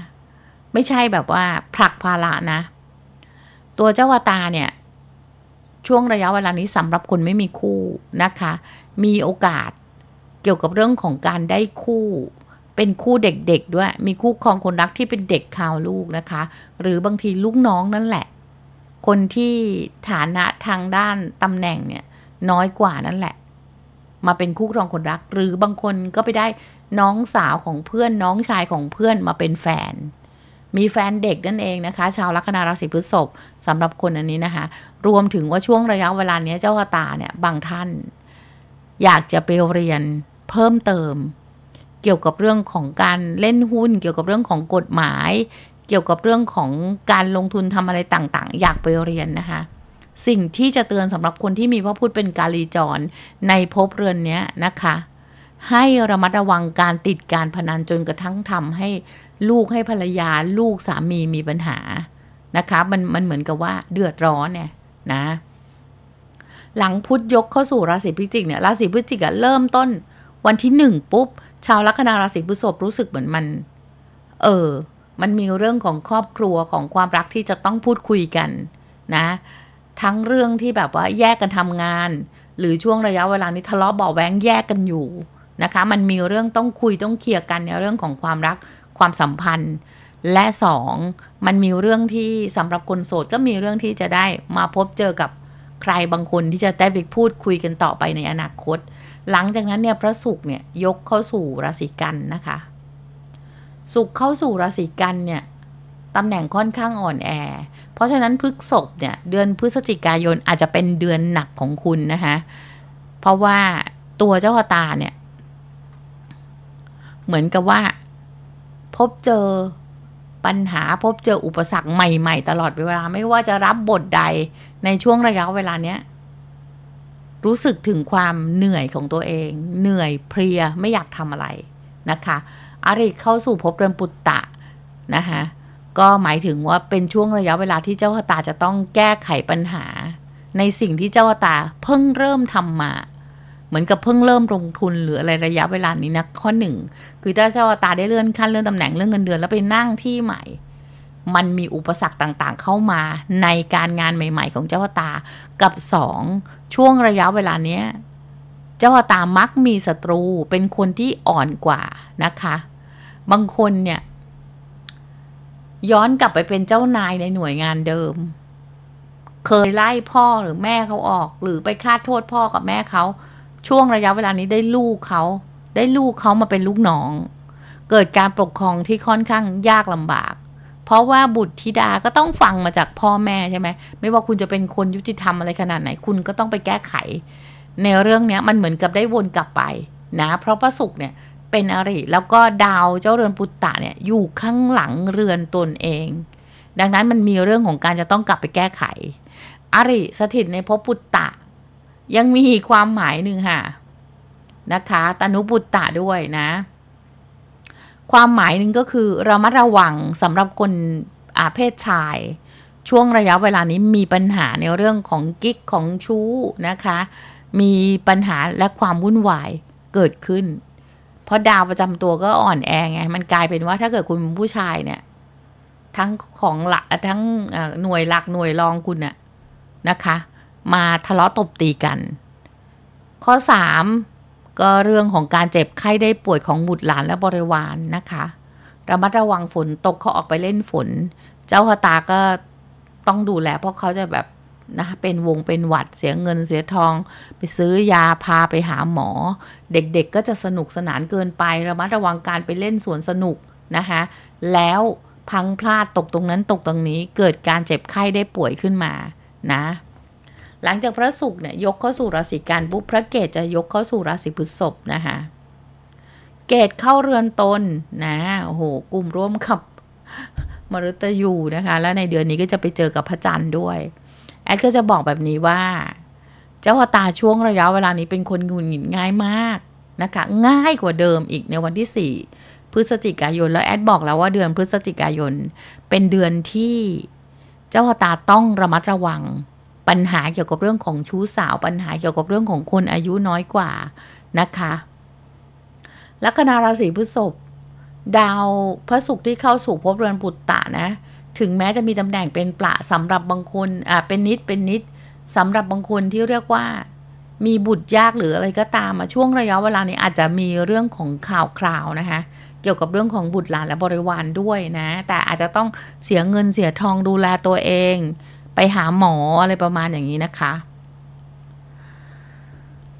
ไม่ใช่แบบว่าผลักภาระนะตัวเจ้าวตาเนี่ยช่วงระยะเวลานี้สำหรับคนไม่มีคู่นะคะ มีโอกาสเกี่ยวกับเรื่องของการได้คู่เป็นคู่เด็กๆด้วย มีคู่ครองคนรักที่เป็นเด็กข่าวลูกนะคะ หรือบางทีลูกน้องนั่นแหละ คนที่ฐานะทางด้านตำแหน่งเนี่ย น้อยกว่านั่นแหละ มาเป็นคู่ครองคนรัก หรือบางคนก็ไปได้น้องสาวของเพื่อนน้องชายของเพื่อนมาเป็นแฟน มีแฟนเด็กนั่นเองนะคะ ชาวลัคนาราศีพฤษภสำหรับคนอันนี้นะคะ รวมถึงว่าช่วงระยะเวลาเนี้ยเจ้าตาเนี่ยบางท่าน อยากจะไปเรียนเพิ่มเติมเกี่ยวกับเรื่องของการเล่นหุ้น เกี่ยวกับเรื่องของกฎหมาย เกี่ยวกับเรื่องของการลงทุนทำอะไรต่างๆ อยากไปเรียนนะคะ สิ่งที่จะเตือนสำหรับคนที่มีพระพุทธเป็นกาลีจรในภพเรือนนี้นะคะ ให้ระมัดระวังการติดการพนันจนกระทั่งทำให้ลูกให้ภรรยาลูกสามีมีปัญหานะคะ มันมันเหมือนกับว่าเดือดร้อนเนี่ยนะ หลังพุธยกเข้าสู่ราศีพิจิกเนี่ย ราศีพิจิกอะเริ่มต้นวันที่หนึ่งปุ๊บชาวลัคนาราศีพฤษภรู้สึกเหมือนมัน เออ มันมีเรื่องของครอบครัวของความรักที่จะต้องพูดคุยกันนะ ทั้งเรื่องที่แบบว่าแยกกันทำงาน หรือช่วงระยะเวลานี้ทะเลาะเบาแวงแยกกันอยู่นะคะ มันมีเรื่องต้องคุยต้องเคลียร์กันในเรื่องของความรักความสัมพันธ์ และสองมันมีเรื่องที่สำหรับคนโสดก็มีเรื่องที่จะได้มาพบเจอกับใครบางคนที่จะได้ไปพูดคุยกันต่อไปในอนาคตหลังจากนั้นเนี่ยพระศุกร์เนี่ยยกเข้าสู่ราศีกันนะคะศุกร์เข้าสู่ราศีกันเนี่ยตำแหน่งค่อนข้างอ่อนแอ เพราะฉะนั้นพฤกษบเนี่ยเดือนพฤศจิกายนอาจจะเป็นเดือนหนักของคุณ นะคะเพราะว่าตัวเจ้าตาเนี่ยเหมือนกับว่า พบเจอปัญหาพบเจออุปสรรคใหม่ ๆ ตลอดเวลาไม่ว่าจะรับบทใดในช่วงระยะเวลาเนี้ยรู้สึกถึงความเหนื่อยของตัวเอง เหนื่อยเพลียไม่อยากทำอะไรนะคะอาริเข้าสู่ภพเรือนปุตตะนะคะก็หมายถึงว่าเป็นช่วงระยะเวลาที่เจ้าตาจะต้องแก้ไขปัญหา ในสิ่งที่เจ้าตาเพิ่งเริ่มทำมา เหมือนกับเพิ่งเริ่มลงทุนหรืออะไรระยะเวลานี้นะข้อหนึ่งคือถ้าเจ้าตาได้เลื่อนขั้นเลื่อนตำแหน่งเลื่อนเงินเดือนแล้วไปนั่งที่ใหม่มันมีอุปสรรคต่างๆ เข้ามาในการงานใหม่ ๆ ของเจ้าตา กับสอง ช่วงระยะเวลาเนี้ย เจ้าตามักมีศัตรูเป็นคนที่อ่อนกว่านะคะ บางคนเนี่ยย้อนกลับไปเป็นเจ้านายในหน่วยงานเดิม เคยไล่พ่อหรือแม่เขาออกหรือไปคาดโทษพ่อกับแม่เขา ช่วงระยะเวลานี้ได้ลูกเขา ได้ลูกเขามาเป็นลูกน้อง เกิดการปกครองที่ค่อนข้างยากลำบากเพราะว่าบุตรธิดาก็ต้องฟังมาจากพ่อแม่ใช่ไหมไม่ว่าคุณจะเป็นคนยุติธรรมอะไรขนาดไหนคุณก็ต้องไปแก้ไข ในเรื่องนี้มันเหมือนกับได้วนกลับไปนะ เพราะพระศุกร์เนี่ยเป็นอริ แล้วก็ดาวเจ้าเรือนปุตตะเนี่ย อยู่ข้างหลังเรือนตนเอง ดังนั้นมันมีเรื่องของการจะต้องกลับไปแก้ไข อริสถิตในภพปุตตะยังมีความหมายหนึ่งค่ะนะคะ ตนุปุตตะด้วยนะความหมายหนึ่งก็คือระมัดระวังสำหรับคนอาเพศชาย ช่วงระยะเวลานี้มีปัญหาในเรื่องของกิ๊กของชู้นะคะ มีปัญหาและความวุ่นวายเกิดขึ้น เพราะดาวประจำตัวก็อ่อนแอไงมันกลายเป็นว่าถ้าเกิดคุณผู้ชายเนี่ยทั้งของหลักทั้งหน่วยหลักหน่วยรองคุณน่ะนะคะ มาทะเลาะตบตีกัน ข้อสามก็เรื่องของการเจ็บไข้ได้ป่วยของบุตรหลานและบริวารนนะคะ ระมัดระวังฝนตกเขาออกไปเล่นฝน เจ้าหตาก็ต้องดูแลเพราะเขาจะแบบนะเป็นวงเป็นหวัดเสียเงินเสียทอง ไปซื้อยาพาไปหาหมอ เด็กๆก็จะสนุกสนานเกินไป ระมัดระวังการไปเล่นสวนสนุกนะคะ แล้วพังพลาดตกตรงนั้นตกตรงนี้เกิดการเจ็บไข้ได้ป่วยขึ้นมานะหลังจากพระศุกร์เนี่ย ยกเข้าสู่ราศีกันปุ๊บพระเกตจะยกเข้าสู่ราศีพฤษภนะคะเกตเข้าเรือนตนนะโอ้โห กลุ่มร่วมกับมฤตยูนะคะ แล้วในเดือนนี้ก็จะไปเจอกับพระจันทร์ด้วย แอดก็จะบอกแบบนี้ว่าเจ้าตาช่วงระยะเวลานี้เป็นคนงุนหงิดง่ายมาก นะคะ ง่ายกว่าเดิมอีกในวันที่ 4 พฤศจิกายน แล้วแอดบอกแล้วว่าเดือนพฤศจิกายนเป็นเดือนที่เจ้าตาต้องระมัดระวังปัญหาเกี่ยวกับเรื่องของชู้สาว ปัญหาเกี่ยวกับเรื่องของคนอายุน้อยกว่านะคะลัคนาราศีพฤษภดาวพระศุกร์ที่เข้าสู่ภพเรือนปุตตะนะถึงแม้จะมีตำแหน่งเป็นปลาสำหรับบางคนอ่าเป็นนิดเป็นนิดสำหรับบางคนที่เรียกว่ามีบุตรยากหรืออะไรก็ตามมาช่วงระยะเวลานี้อาจจะมีเรื่องของข่าวคราวนะคะเกี่ยวกับเรื่องของบุตรหลานและบริวารด้วยนะแต่อาจจะต้องเสียเงินเสียทองดูแลตัวเองไปหาหมออะไรประมาณอย่างนี้นะคะ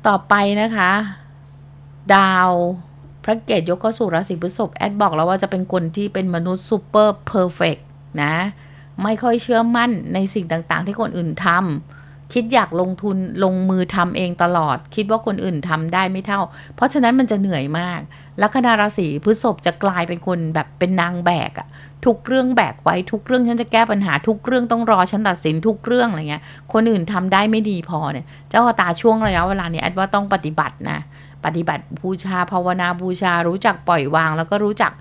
ต่อไปนะคะ ดาวพระเกตยกเข้าสู่ราศีพฤษภแอดบอกแล้วว่าจะเป็นคนที่เป็นมนุษย์ซูเปอร์เพอร์เฟกนะไม่ค่อยเชื่อมั่นในสิ่งต่างๆที่คนอื่นทำคิดอยากลงทุนลงมือทำเองตลอด คิดว่าคนอื่นทำได้ไม่เท่า เพราราะฉะนั้นมันจะเหนื่อยมากลัคนาราศีพฤษภจะกลายเป็นคนแบบเป็นนางแบกอะทุกเรื่องแบกไว้ ทุกเรื่องฉันจะแก้ปัญหาทุกเรื่องต้องรอฉันตัดสินทุกเรื่องอะไรเงี้ยคนอื่นทำได้ไม่ดีพอเนี่ยเจ้าตาช่วงระยะเวลานี้แอดว่าต้องปฏิบัตินะปฏิบัติบูชาภาวนาบูชารู้จักปล่อยวางแล้วก็รู้จัก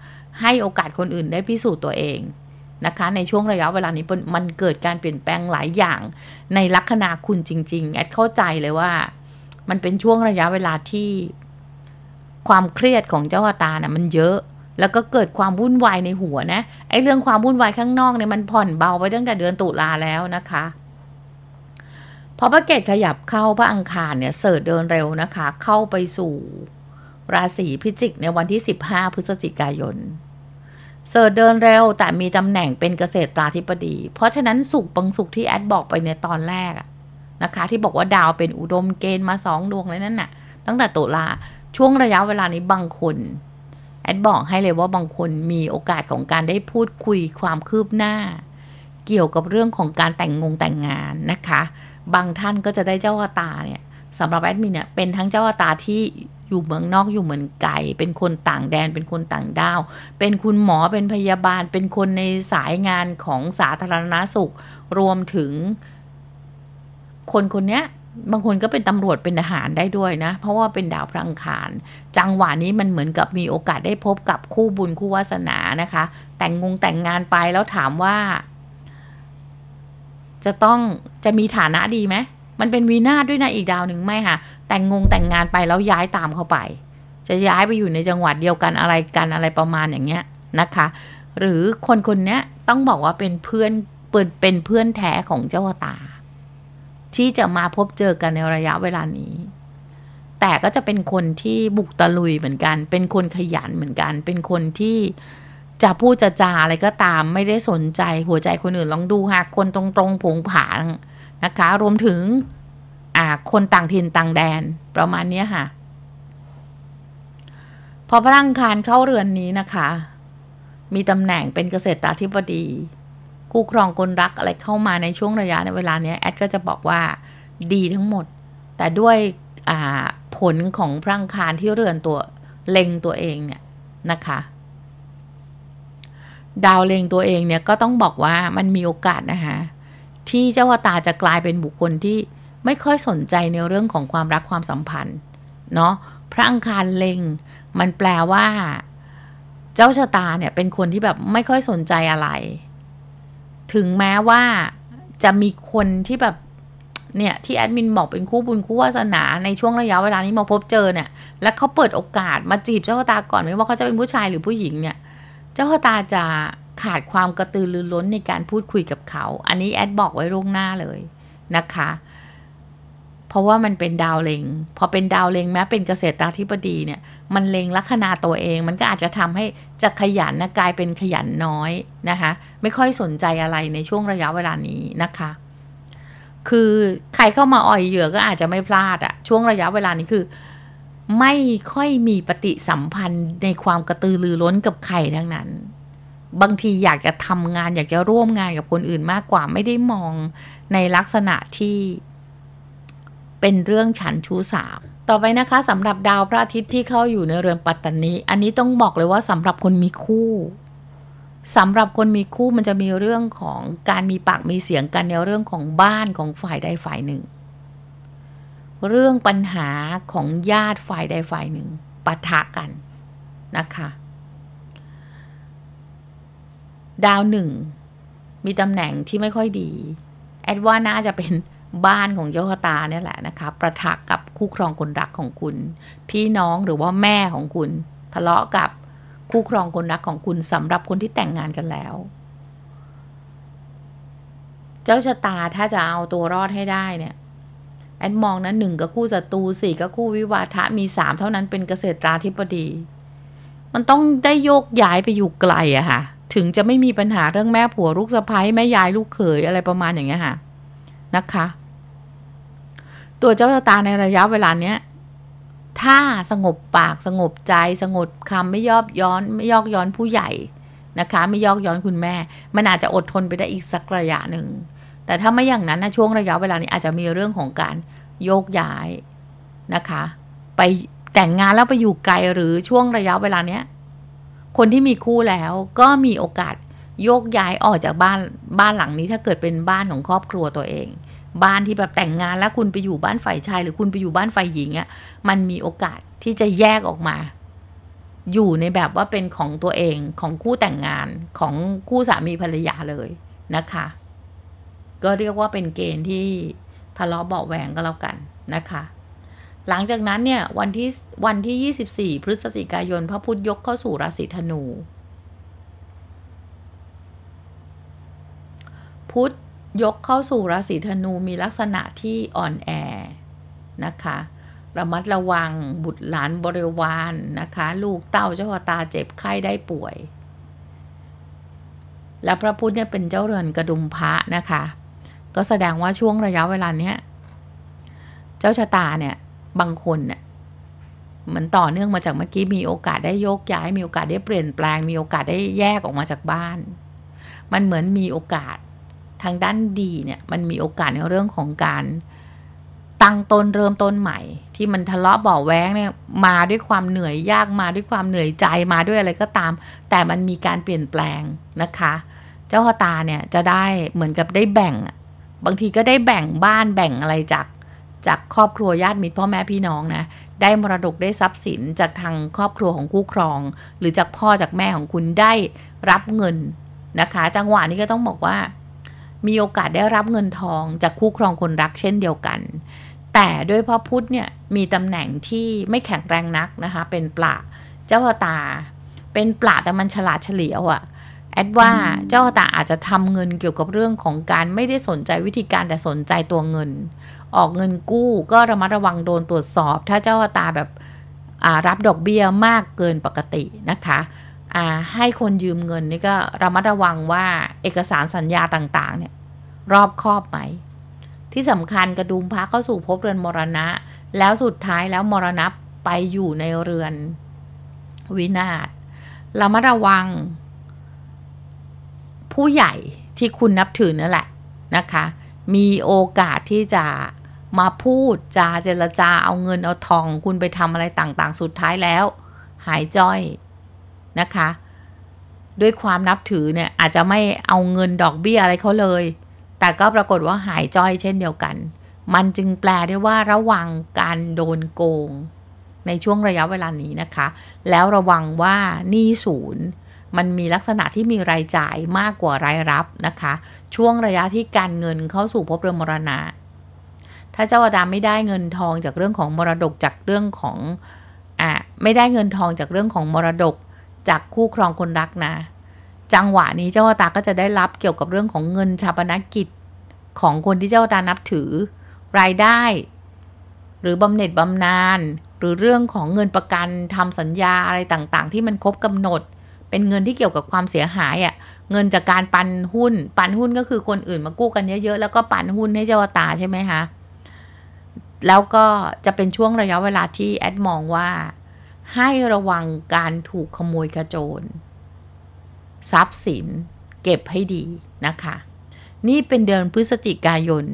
ให้โอกาสคนอื่นได้พิสูจน์ตัวเองนะคะในช่วงระยะเวลานี้มันเกิดการเปลี่ยนแปลงหลายอย่างในลัษนาคุณจริงๆแอดเข้าใจเลยว่า มันเป็นช่วงระยะเวลาที่ความเครียดของเจ้าตาเนะ่ยมันเยอะแล้วก็เกิดความวุ่นวายในหัวนะไอ้เรื่องความวุ่นวายข้างนอกเนี่ยมันผ่อนเบาไปตั้งแต่เดือนตุลาแล้วนะคะพอพระเกตขยับเข้าพระอังคารเนี่ย เสิร์ชเดินเร็วนะคะเข้าไปสู่ราศีพิจิกในวันที่ 15 พฤศจิกายนเสิร์ชเดินเร็วแต่มีตำแหน่งเป็นเกษตรตราธิบดีเพราะฉะนั้นสุขบังสุขที่แอดบอกไปในตอนแรกนะคะ ที่บอกว่าดาวเป็นอุดมเกณฑ์มาสองดวงแล้วนั่นน่ะตั้งแต่ตุลาช่วงระยะเวลานี้บางคนแอดบอกให้เลยว่าบางคนมีโอกาสของการได้พูดคุยความคืบหน้า เกี่ยวกับเรื่องของการแต่งงงแต่งงานนะคะ บางท่านก็จะได้เจ้าอาตาเนี่ยสำหรับแอดมินเนี่ย เป็นทั้งเจ้าอาตาที่อยู่เมืองนอกอยู่เหมือนไก่ เป็นคนต่างแดน เป็นคนต่างด้าว เป็นคุณหมอเป็นพยาบาล เป็นคนในสายงานของสาธารณาสุขรวมถึงคนคนนี้บางคนก็เป็นตำรวจเป็นทหารได้ด้วยนะ เพราะว่าเป็นดาวพลังคารจังหวะนี้มันเหมือนกับมีโอกาสได้พบกับคู่บุญคู่วาสนานะคะ แต่งงงแต่งงานไปแล้วถามว่า จะต้องจะมีฐานะดีไหมมันเป็นวีนาด้วยนะอีกดาวหนึ่งไม่ค่ะแต่งงงแต่งงานไปแล้วย้ายตามเขาไป จะย้ายไปอยู่ในจังหวัดเดียวกันอะไรกันอะไรประมาณอย่างเงี้ยนะคะ หรือคนคนนี้ต้องบอกว่าเป็นเพื่อนเป็นเพื่อนแท้ของเจ้าตาที่จะมาพบเจอกันในระยะเวลานี้ แต่ก็จะเป็นคนที่บุกตะลุยเหมือนกัน เป็นคนขยันเหมือนกัน เป็นคนที่จะพูดจะจาอะไรก็ตามไม่ได้สนใจหัวใจคนอื่นลองดูหากคนตรงตรงผงผางนะคะ รวมถึงอ่าคนต่างถิ่นต่างแดนประมาณนี้ค่ะ พอพระรังคารเข้าเรือนนี้นะคะ มีตำแหน่งเป็นเกษตรอธิบดีคู่ครองคนรักอะไรเข้ามาในช่วงระยะในเวลานี้แอดก็จะบอกว่าดีทั้งหมด แต่ด้วยผลของพลังคารที่เรือนตัวเล็งตัวเองเนี่ยนะคะ ดาวเล็งตัวเองเนี่ย ก็ต้องบอกว่ามันมีโอกาสนะคะที่เจ้าตาจะกลายเป็นบุคคลที่ไม่ค่อยสนใจในเรื่องของความรักความสัมพันธ์เนาะพระอังคารเล็ง มันแปลว่าเจ้าชะตาเนี่ยเป็นคนที่แบบไม่ค่อยสนใจอะไรถึงแม้ว่าจะมีคนที่แบบ เนี่ยที่แอดมินบอกเป็นคู่บุญคู่วาสนาในช่วงระยะเวลานี้มาพบเจอเนี่ย แล้วเขาเปิดโอกาสมาจีบเจ้าตาก่อนไม่ว่าเขาจะเป็นผู้ชายหรือผู้หญิงเนี่ย เจ้าตาจะขาดความกระตือรือร้นในการพูดคุยกับเขา อันนี้แอดบอกไว้ล่วงหน้าเลยนะคะเพราะว่ามันเป็นดาวเล็งพอเป็นดาวเล็งแม้เป็นเกษตรธิบดีเนี่ย มันเล็งลัคนาตัวเอง มันก็อาจจะทำให้จะขยันนะกลายเป็นขยันน้อยนะคะ ไม่ค่อยสนใจอะไรในช่วงระยะเวลานี้นะคะ คือใครเข้ามาอ่อยเหยื่อก็อาจจะไม่พลาดอะช่วงระยะเวลานี้คือ ไม่ค่อยมีปฏิสัมพันธ์ในความกระตือรือร้นกับใครทั้งนั้น บางทีอยากจะทำงานอยากจะร่วมงานกับคนอื่นมากกว่า ไม่ได้มองในลักษณะที่เป็นเรื่อง ฉันชู้สาวต่อไป นะคะสำหรับดาวพระอาทิตย์ที่เข้าอยู่ในเรือน ปัตตานีอันนี้ต้องบอกเลยว่าสำหรับคนมีคู่สำหรับคนมีคู่มันจะมีเรื่องของการมี ปาก มีเสียงกันในเรื่องของบ้านของฝ่ายใดฝ่ายหนึ่ง เรื่องปัญหาของญาติฝ่ายใดฝ่ายหนึ่งปะทะกันนะคะ ดาวหนึ่งมีตำแหน่งที่ไม่ค่อยดี แอดว่าน่าจะเป็นบ้านของโยคตาเนี่ยแหละนะคะประทะกกับคู่ครองคนรักของคุณ พี่น้องหรือว่าแม่ของคุณทะเลาะกับคู่ครองคนรักของคุณสำหรับคนที่แต่งงานกันแล้ว เจ้าชะตาถ้าจะเอาตัวรอดให้ได้เนี่ย แอนมองนะหนึ่งก็คู่ศัตรูสี่ก็คู่วิวาทะมีสามเท่านั้นเป็นเกษตราธิบดี มันต้องได้โยกย้ายไปอยู่ไกลอะค่ะ ถึงจะไม่มีปัญหาเรื่องแม่ผัวลูกสะพ้ายแม่ยายลูกเขยอะไรประมาณอย่างเงี้ยค่ะ นะคะตัวเจ้าชะตาในระยะเวลาเนี้ยถ้าสงบปากสงบใจสงบคำไม่ยอบย้อน ไม่ยอกย้อนผู้ใหญ่นะคะ ไม่ยอกย้อนคุณแม่ มันอาจจะอดทนไปได้อีกสักระยะหนึ่งแต่ถ้าไม่อย่างนั้นนะช่วงระยะเวลานี้อาจจะมีเรื่องของการโยกย้ายนะคะ ไปแต่งงานแล้วไปอยู่ไกลหรือช่วงระยะเวลาเนี้ยคนที่มีคู่แล้วก็มีโอกาสโยกย้ายออกจากบ้านบ้านหลังนี้ ถ้าเกิดเป็นบ้านของครอบครัวตัวเองบ้านที่แบบแต่งงานแล้วคุณไปอยู่บ้านฝ่ายชาย หรือคุณไปอยู่บ้านฝ่ายหญิงอะ่ะมันมีโอกาสที่จะแยกออกมา อยู่ในแบบว่าเป็นของตัวเองของคู่แต่งงานของคู่สามีภรรยาเลยนะคะก็เรียกว่าเป็นเกณฑ์ที่ทะเลาะเบาแหวงก็แล้วกันนะคะหลังจากนั้นเนี่ยวันที่วันที่ 24 พฤศจิกายน พระพุธยกเข้าสู่ราศีธนู พุธยกเข้าสู่ราศีธนูมีลักษณะที่อ่อนแอนะคะระมัดระวังบุตรหลานบริวารนนะคะ ลูกเต้าเจ้าตาเจ็บไข้ได้ป่วย และพระพุทธเนี่ย เป็นเจ้าเรือนกระดุมพระนะคะ ก็แสดงว่าช่วงระยะเวลาเนี้ยเจ้าชะตาเนี่ยบางคนเนี่ยมันต่อเนื่องมาจากเมื่อกี้มีโอกาสได้โยกย้ายมีโอกาสได้เปลี่ยนแปลงมีโอกาสได้แยกออกมาจากบ้าน มันเหมือนมีโอกาสทางด้านดีเนี่ยมันมีโอกาสในเรื่องของการตั้งต้น เริ่มต้นใหม่ที่มันทะเลาะบ่อแว้งเนี่ยมาด้วยความเหนื่อยยากมาด้วยความเหนื่อยใจมาด้วยอะไรก็ตาม แต่มันมีการเปลี่ยนแปลงนะคะ เจ้า่อตาเนี่ยจะได้เหมือนกับได้แบ่ง บางทีก็ได้แบ่งบ้านแบ่งอะไรจากจากครอบครัวญาติมิตรพ่อแม่พี่น้องนะได้มรดกได้ทรัพย์สิน จากทางครอบครัวของคู่ครอง หรือจากพ่อจากแม่ของคุณได้รับเงินนะคะ จังหวะนี้ก็ต้องบอกว่ามีโอกาสได้รับเงินทองจากคู่ครองคนรักเช่นเดียวกัน แต่ด้วยพ่อพุธเนี่ยมีตำแหน่งที่ไม่แข็งแรงนักนะคะ เป็นปลาเจ้าตา เป็นปลาแต่มันฉลาดเฉลียวอะ่ะแอดว่าเจ้าตาอาจจะทำเงินเกี่ยวกับเรื่องของการไม่ได้สนใจวิธีการแต่สนใจตัวเงิน ออกเงินกู้ก็ระมัดระวังโดนตรวจสอบ ถ้าเจ้าตาแบบรับดอกเบี้ยมากเกินปกตินะคะให้คนยืมเงินนี่ก็ระมัดระวังว่าเอกสารสัญญาต่างๆเนี่ยรอบครอบไหมที่สำคัญกระดุมพระเข้าสู่ภพเรือนมรณะ แล้วสุดท้ายแล้วมรณะไปอยู่ในเรือนวินาศระมัดระวัง ผู้ใหญ่ที่คุณนับถือนั่นแหละนะคะมีโอกาสที่จะมาพูดจาเจรจาเอาเงินเอาทองคุณไปทำอะไรต่างๆสุดท้ายแล้วหายจ้อยนะคะด้วยความนับถือเนี่ยอาจจะไม่เอาเงินดอกเบี้ยอะไรเขาเลย แต่ก็ปรากฏว่าหายจ้อยเช่นเดียวกัน มันจึงแปลได้ว่าระวังการโดนโกงในช่วงระยะเวลานี้นะคะ แล้วระวังว่านี่ศูนย์มันมีลักษณะที่มีรายจ่ายมากกว่ารายรับนะคะ ช่วงระยะที่การเงินเข้าสู่ภพเรือมรณะ ถ้าเจ้าอดามไม่ได้เงินทองจากเรื่องของมรดกจากเรื่องของอ่ะไม่ได้เงินทองจากเรื่องของมรดกจากคู่ครองคนรัก นะ จังหวะนี้เจ้าตาก็จะได้รับเกี่ยวกับเรื่องของเงินชาปนกิจของคนที่เจ้าตานับถือ รายได้ หรือบำเหน็จบำนาญหรือเรื่องของเงินประกันทำสัญญาอะไรต่างๆ ที่มันครบกำหนดเป็นเงินที่เกี่ยวกับความเสียหายอะ่ะเงินจากการปันหุ้น ปันหุ้นก็คือคนอื่นมากู้กันเยอะๆแล้วก็ปันหุ้นให้เจ้าตาใช่ไหมคะแล้วก็จะเป็นช่วงระยะเวลาที่แอดมองว่าให้ระวังการถูกขโมยขโจรทรัพย์สินเก็บให้ดีนะคะ นี่เป็นเดือนพฤศจิกายน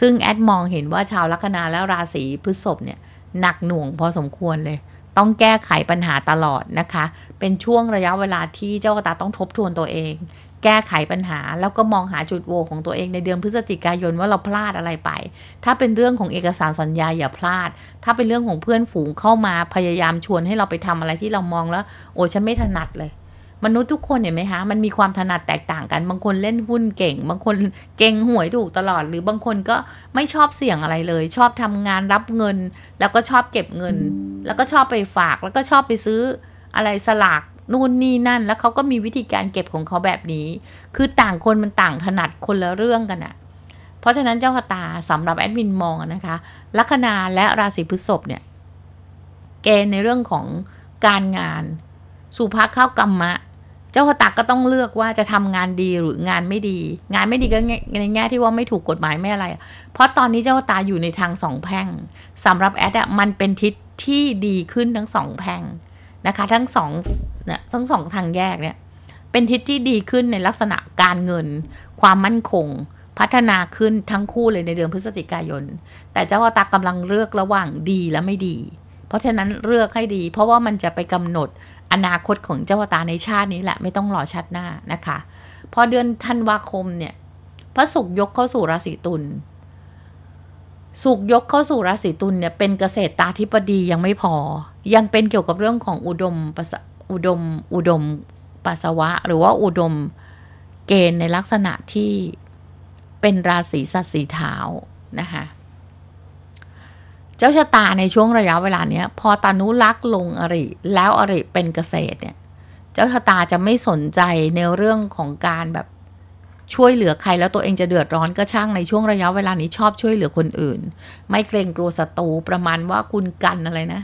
ซึ่งแอดมองเห็นว่าชาวลัคนาและราศีพฤษภเนี่ยหนักหน่วงพอสมควรเลย ต้องแก้ไขปัญหาตลอดนะคะ เป็นช่วงระยะเวลาที่เจ้ากตาต้องทบทวนตัวเองแก้ไขปัญหาแล้วก็มองหาจุดโวของตัวเองในเดือนพฤศจิกายน ว่าเราพลาดอะไรไป ถ้าเป็นเรื่องของเอกสารสัญญาอย่าพลาด ถ้าเป็นเรื่องของเพื่อนฝูงเข้ามาพยายามชวนให้เราไปทำอะไรที่เรามองแล้ว โอ้ฉันไม่ถนัดเลย มนุษย์ทุกคนเห็นไหมคะมันมีความถนัดแตกต่างกัน บางคนเล่นหุ้นเก่ง บางคนเก่งหวยถูกตลอด หรือบางคนก็ไม่ชอบเสี่ยงอะไรเลย ชอบทำงานรับเงิน แล้วก็ชอบเก็บเงิน แล้วก็ชอบไปฝากแล้วก็ชอบไปซื้ออะไรสลากนู่นนี่นั่นแล้วเขาก็มีวิธีการเก็บของเขาแบบนี้ คือต่างคนมันต่างถนัดคนละเรื่องกันอะเพราะฉะนั้นเจ้าตาสำหรับแอดมินมองนะคะ ลัคนาและราศีพฤษภเนี่ย เกณฑ์ในเรื่องของการงานสุภาเข้ากรรมะ เจ้าตาก็ต้องเลือกว่าจะทำงานดีหรืองานไม่ดี งานไม่ดีก็ในแง่ที่ว่าไม่ถูกกฎหมายไม่อะไรเพราะตอนนี้เจ้าตาอยู่ในทางสองแพ่ง สำหรับแอดอะมันเป็นทิศที่ดีขึ้นทั้งสองแพ่งนะคะทั้งสองเนี่ยทั้งสองทางแยกเนี่ยเป็นทิศที่ดีขึ้นในลักษณะการเงิน ความมั่นคง พัฒนาขึ้นทั้งคู่เลยในเดือนพฤศจิกายน แต่เจ้าตากำลังเลือกระหว่าง ดีและไม่ดี เพราะฉะนั้นเลือกให้ดีเพราะว่ามันจะไปกำหนดอนาคตของเจ้าตาในชาตินี้แหละ ไม่ต้องรอชาติหน้านะคะพอเดือนธันวาคมเนี่ยพระศุกร์ยกเข้าสู่ราศีตุลสุกยกเข้าสู่ราศีตุลเนี่ยเป็นเกษตรตาธิปดียังไม่พอยังเป็นเกี่ยวกับเรื่องของอุดมปัส อุดม อุดมปัสสาวะ หรือว่าอุดมเกณฑ์ในลักษณะที่เป็นราศีสัตว์สีเท้านะคะ เจ้าชะตาในช่วงระยะเวลาเนี้ย พอตานุรักลงอริแล้วอริเป็นเกษตรเนี่ย เจ้าชะตาจะไม่สนใจในเรื่องของการแบบช่วยเหลือใคร แล้วตัวเองจะเดือดร้อนก็ช่างในช่วงระยะเวลานี้ชอบช่วยเหลือคนอื่น ไม่เกรงกลัวศัตรูประมาณว่าคุณกันอะไรนะ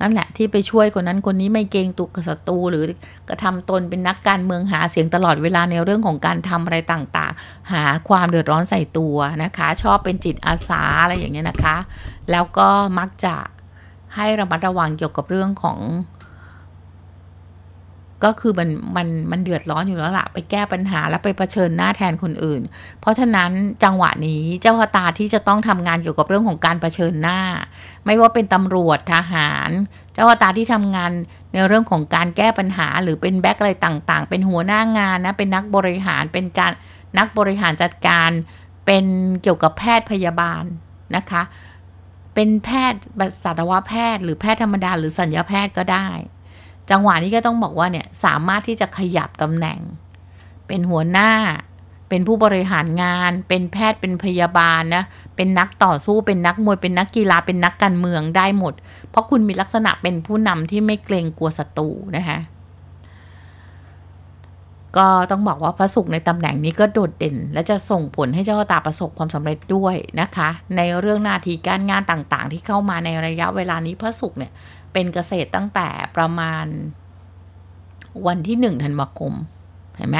นั่นแหละที่ไปช่วยคนนั้นคนนี้ไม่เกงตุกศัตรูหรือกระทำตนเป็นนักการเมืองหาเสียงตลอดเวลาในเรื่องของการทำอะไรต่าง ๆ หาความเดือดร้อนใส่ตัวนะคะ ชอบเป็นจิตอาสาอะไรอย่างเงี้ยนะคะ แล้วก็มักจะให้ระมัดระวังเกี่ยวกับเรื่องของก็คือมัน มันมันเดือดร้อนอยู่แล้วละ ไปแก้ปัญหาแล้วไปเผชิญหน้าแทนคนอื่น เพราะฉะนั้นจังหวะนี้เจ้าพตาที่จะต้องทำงานเกี่ยวกับเรื่องของการเผชิญหน้า ไม่ว่าเป็นตำรวจทหาร เจ้าพตาที่ทำงานในเรื่องของการแก้ปัญหาหรือเป็นแบ็คอะไรต่างๆ เป็นหัวหน้างานนะเป็นนักบริหาร เป็นการนักบริหารจัดการ เป็นเกี่ยวกับแพทย์พยาบาลนะคะ เป็นแพทย์สัตวแพทย์ หรือแพทย์ธรรมดา หรือสัญญาแพทย์ก็ได้จังหวะนี้ก็ต้องบอกว่าเนี่ยสามารถที่จะขยับตำแหน่ง เป็นหัวหน้าเป็นผู้บริหารงาน เป็นแพทย์เป็นพยาบาลนะเป็นนักต่อสู้เป็นนักมวยเป็นนักกีฬาเป็นนักการเมืองได้หมด เพราะคุณมีลักษณะเป็นผู้นำที่ไม่เกรงกลัวศัตรูนะคะก็ต้องบอกว่าพระศุกร์ในตำแหน่งนี้ก็โดดเด่น และจะส่งผลให้เจ้าตาประสบความสำเร็จด้วยนะคะในเรื่องหน้าที่การงานต่างๆ ที่เข้ามาในระยะเวลานี้พระศุกร์เนี่ยเป็นเกษตรตั้งแต่ประมาณวันที่หนึ่งธันวาคมเห็นไหม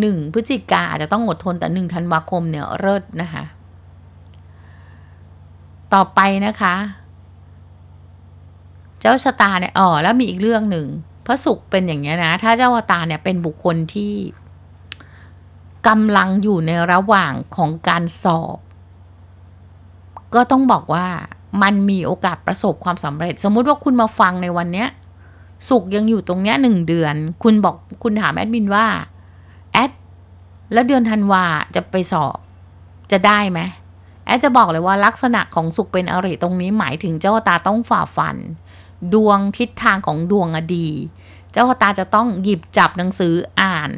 หนึ่งพฤศจิกาอาจจะต้องอดทนแต่หนึ่งธันวาคมเนี่ยเริ่ดนะคะต่อไปนะคะ เจ้าชะตา เนี่ยอ๋อแล้วมีอีกเรื่องหนึ่งพระศุกร์เป็นอย่างนี้นะ ถ้าเจ้าชะตาเนี่ย เป็นบุคคลที่กำลังอยู่ในระหว่างของการสอบ ก็ต้องบอกว่ามันมีโอกาสประสบความสำเร็จ สมมุติว่าคุณมาฟังในวันเนี้ยสุกยังอยู่ตรงเนี้ยหนึ่งเดือน คุณบอกคุณถามแอดมินว่าแอดแล้วเดือนธันวาจะไปสอบ จะได้ไหมแอดจะบอกเลยว่าลักษณะของสุกเป็นอริตรงนี้หมายถึงเจ้าตาต้องฝ่าฟัน ดวงทิศทางของดวงอดี เจ้าตาจะต้องหยิบจับหนังสืออ่าน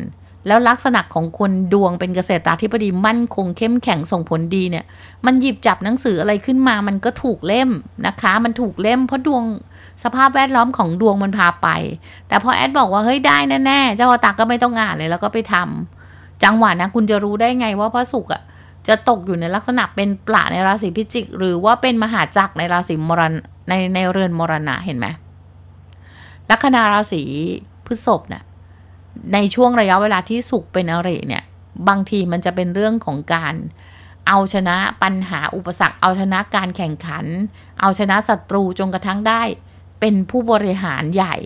แล้วลักษณะของคนดวงเป็นเกษตรธิบดีมั่นคงเข้มแข็งส่งผลดีเนี่ย มันหยิบจับหนังสืออะไรขึ้นมามันก็ถูกเล่มนะคะ มันถูกเล่มเพราะดวงสภาพแวดล้อมของดวงมันพาไป แต่พอแอดบอกว่า เฮ้ยได้แน่ ๆ เจ้าตาก็ไม่ต้องอ่านเลยแล้วก็ไปทำ จังหวะนะคุณจะรู้ได้ไงว่าพระศุกร์อ่ะ จะตกอยู่ในลักษณะเป็นปลาในราศีพิจิก หรือว่าเป็นมหาจักรในราศีมรณในในเรือนมรณะเห็นไหมลัคนาราศีพฤษภเนี่ยในช่วงระยะเวลาที่สุขเป็นอริเนี่ย บางทีมันจะเป็นเรื่องของการเอาชนะปัญหาอุปสรรค เอาชนะการแข่งขัน เอาชนะศัตรูจนกระทั่งได้ เป็นผู้บริหารใหญ่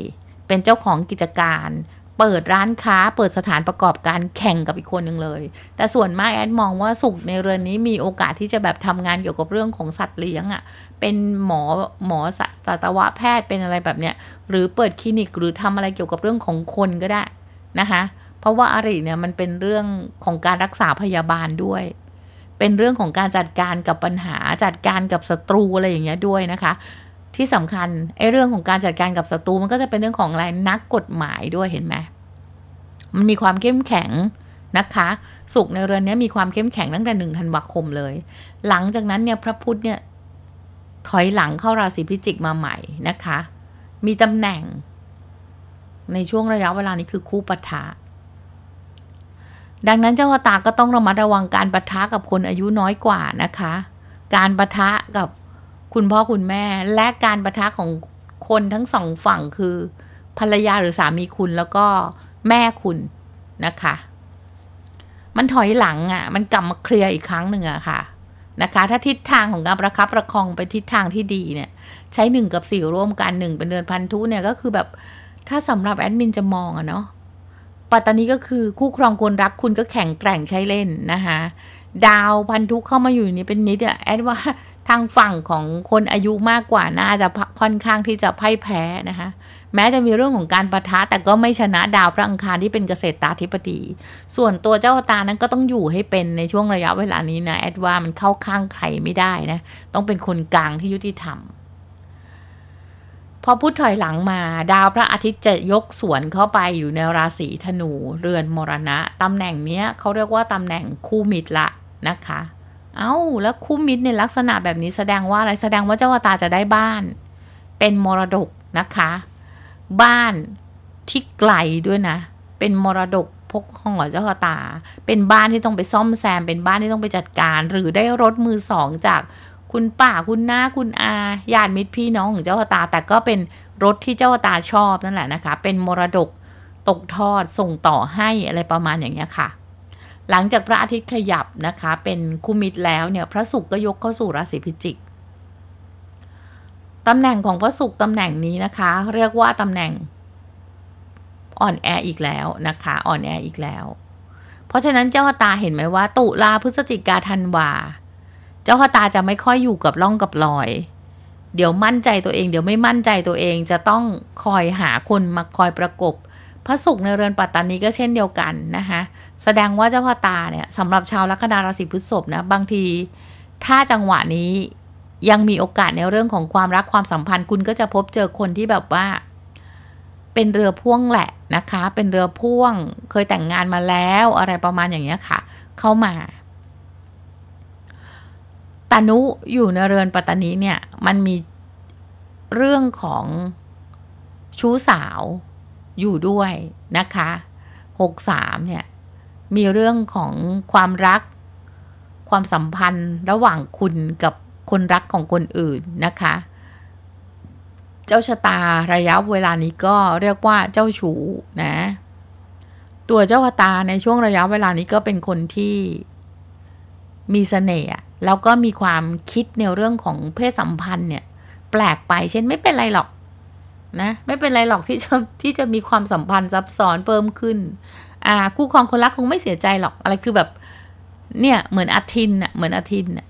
เป็นเจ้าของกิจการ เปิดร้านค้า เปิดสถานประกอบการแข่งกับอีกคนหนึ่งเลย แต่ส่วนมากแอดมองว่าสุขในเรือนนี้มีโอกาสที่จะแบบทำงานเกี่ยวกับเรื่องของสัตว์เลี้ยงอะ่ะ เป็นหมอหมอสัตวแพทย์เป็นอะไรแบบเนี้ยหรือเปิดคลินิก หรือทำอะไรเกี่ยวกับเรื่องของคนก็ได้นะคะ เพราะว่าอาริเนี่ยมันเป็นเรื่องของการรักษาพยาบาลด้วย เป็นเรื่องของการจัดการกับปัญหาจัดการกับศัตรูอะไรอย่างเงี้ยด้วยนะคะ ที่สำคัญไอ้เรื่องของการจัดการกับศัตรูมันก็จะเป็นเรื่องของอะไรนักกฎหมายด้วยเห็นไหมมันมีความเข้มแข็งนะคะ สุขในเรือนนี้มีความเข้มแข็งตั้งแต่หนึ่งธันวาคมเลย หลังจากนั้นเนี่ยพระพุทธเนี่ยถอยหลังเข้าราศีพิจิกมาใหม่นะคะ มีตำแหน่งในช่วงระยะเวลานี้คือคู่ปะทะ ดังนั้นเจ้าตาก็ต้องระมัดระวังการปะทะกับคนอายุน้อยกว่านะคะ การปะทะกับคุณพ่อคุณแม่ และการปะทะของคนทั้งสองฝั่งคือ ภรรยาหรือสามีคุณแล้วก็แม่คุณนะคะ มันถอยหลังอะ่ะ มันกลับมาเคลียร์อีกครั้งหนึ่งอะค่ะ นะคะ ถ้าทิศทางของการประคับประคองไปทิศทางที่ดีเนี่ยใช้หนึ่งกับสี่ร่วมกันหนึ่งเป็นเดือนพันธุเนี่ยก็คือแบบถ้าสำหรับแอดมินจะมองอะเนาะ ปัตตานีก็คือคู่ครองควรรักคุณก็แข็งแกร่งใช้เล่นนะคะดาวพันธุเข้ามาอยู่นี้เป็นนิดอะแอดว่าทางฝั่งของคนอายุมากกว่าน่าจะค่อนข้างที่จะพ่ายแพ้นะคะแม้จะมีเรื่องของการประทะแต่ก็ไม่ชนะดาวพระอังคารที่เป็นเกษตรตาธิปดีส่วนตัวเจ้าตานั้นก็ต้องอยู่ให้เป็นในช่วงระยะเวลานี้นะแอดว่ามันเข้าข้างใครไม่ได้นะต้องเป็นคนกลางที่ยุติธรรมพอพุทธถอยหลังมาดาวพระอาทิตย์จะยกสวนเข้าไปอยู่ในราศีธนู เรือนมรณะ ตำแหน่งเนี้ยเขาเรียกว่า ตำแหน่งคู่มิตรละนะคะ เอา้าแล้ว คู่มิตรในลักษณะแบบนี้แสดงว่าอะไร แสดงว่าเจ้าวตาจะได้บ้าน เป็นมรดกนะคะ บ้าน ที่ไกลด้วยนะ เป็นมรดกพกของเจ้าตา เป็นบ้านที่ต้องไปซ่อมแซมเป็นบ้านที่ต้องไปจัดการ หรือได้รถมือสองจากคุณป้าคุณน้าคุณอาญาติมิตรพี่น้องของเจ้าตา แต่ก็เป็นรถที่เจ้าตาชอบนั่นแหละนะคะเป็นมรดกตกทอดส่งต่อให้อะไรประมาณอย่างนี้ค่ะ หลังจากพระอาทิตย์ขยับนะคะเป็นคู่มิตรแล้วเนี่ยพระศุกร์ก็ยกเข้าสู่ราศีพิจิกตำแหน่งของพระศุกร์ตำแหน่งนี้นะคะเรียกว่าตำแหน่งอ่อนแออีกแล้วนะคะอ่อนแออีกแล้ว เพราะฉะนั้นเจ้าตาเห็นไหมว่าตุลาพฤศจิกาธันวาเจ้าพตาจะไม่ค่อยอยู่กับร่องกับรอย เดี๋ยวมั่นใจตัวเอง เดี๋ยวไม่มั่นใจตัวเองจะต้องคอยหาคนมาคอยประกบ พระศุกร์ในเรือนปัตตานีก็เช่นเดียวกันนะคะ แสดงว่าเจ้าพตาเนี่ยสำหรับชาวลัคนาราศีพฤษภนะบางทีถ้าจังหวะนี้ยังมีโอกาสในเรื่องของความรักความสัมพันธ์คุณก็จะพบเจอคนที่แบบว่า เป็นเรือพ่วงแหละนะคะเป็นเรือพ่วงเคยแต่งงานมาแล้วอะไรประมาณอย่างเี้ยค่ะ เข้ามาตานุ อยู่ในเรือนปัตตานีเนี่ยมันมีเรื่องของชู้สาวอยู่ด้วยนะคะหกสามเนี่ยมีเรื่องของความรักความสัมพันธ์ระหว่างคุณกับคนรักของคนอื่นนะคะ เจ้าชะตาระยะเวลานี้ก็เรียกว่าเจ้าชู้นะ ตัวเจ้าชะตาในช่วงระยะเวลานี้ก็เป็นคนที่มีสเสน่ห์แล้วก็มีความคิดในเรื่องของเพศสัมพันธ์เนี่ย แปลกไป เช่นไม่เป็นไรหรอกนะ ไม่เป็นไรหรอกที่จะที่จะมีความสัมพันธ์ซับซ้อนเพิ่มขึ้น อ่า คู่ครองคนรักคงไม่เสียใจหรอกอะไรคือแบบ เนี่ย เหมือนอาทินอะเหมือนอาทินอะ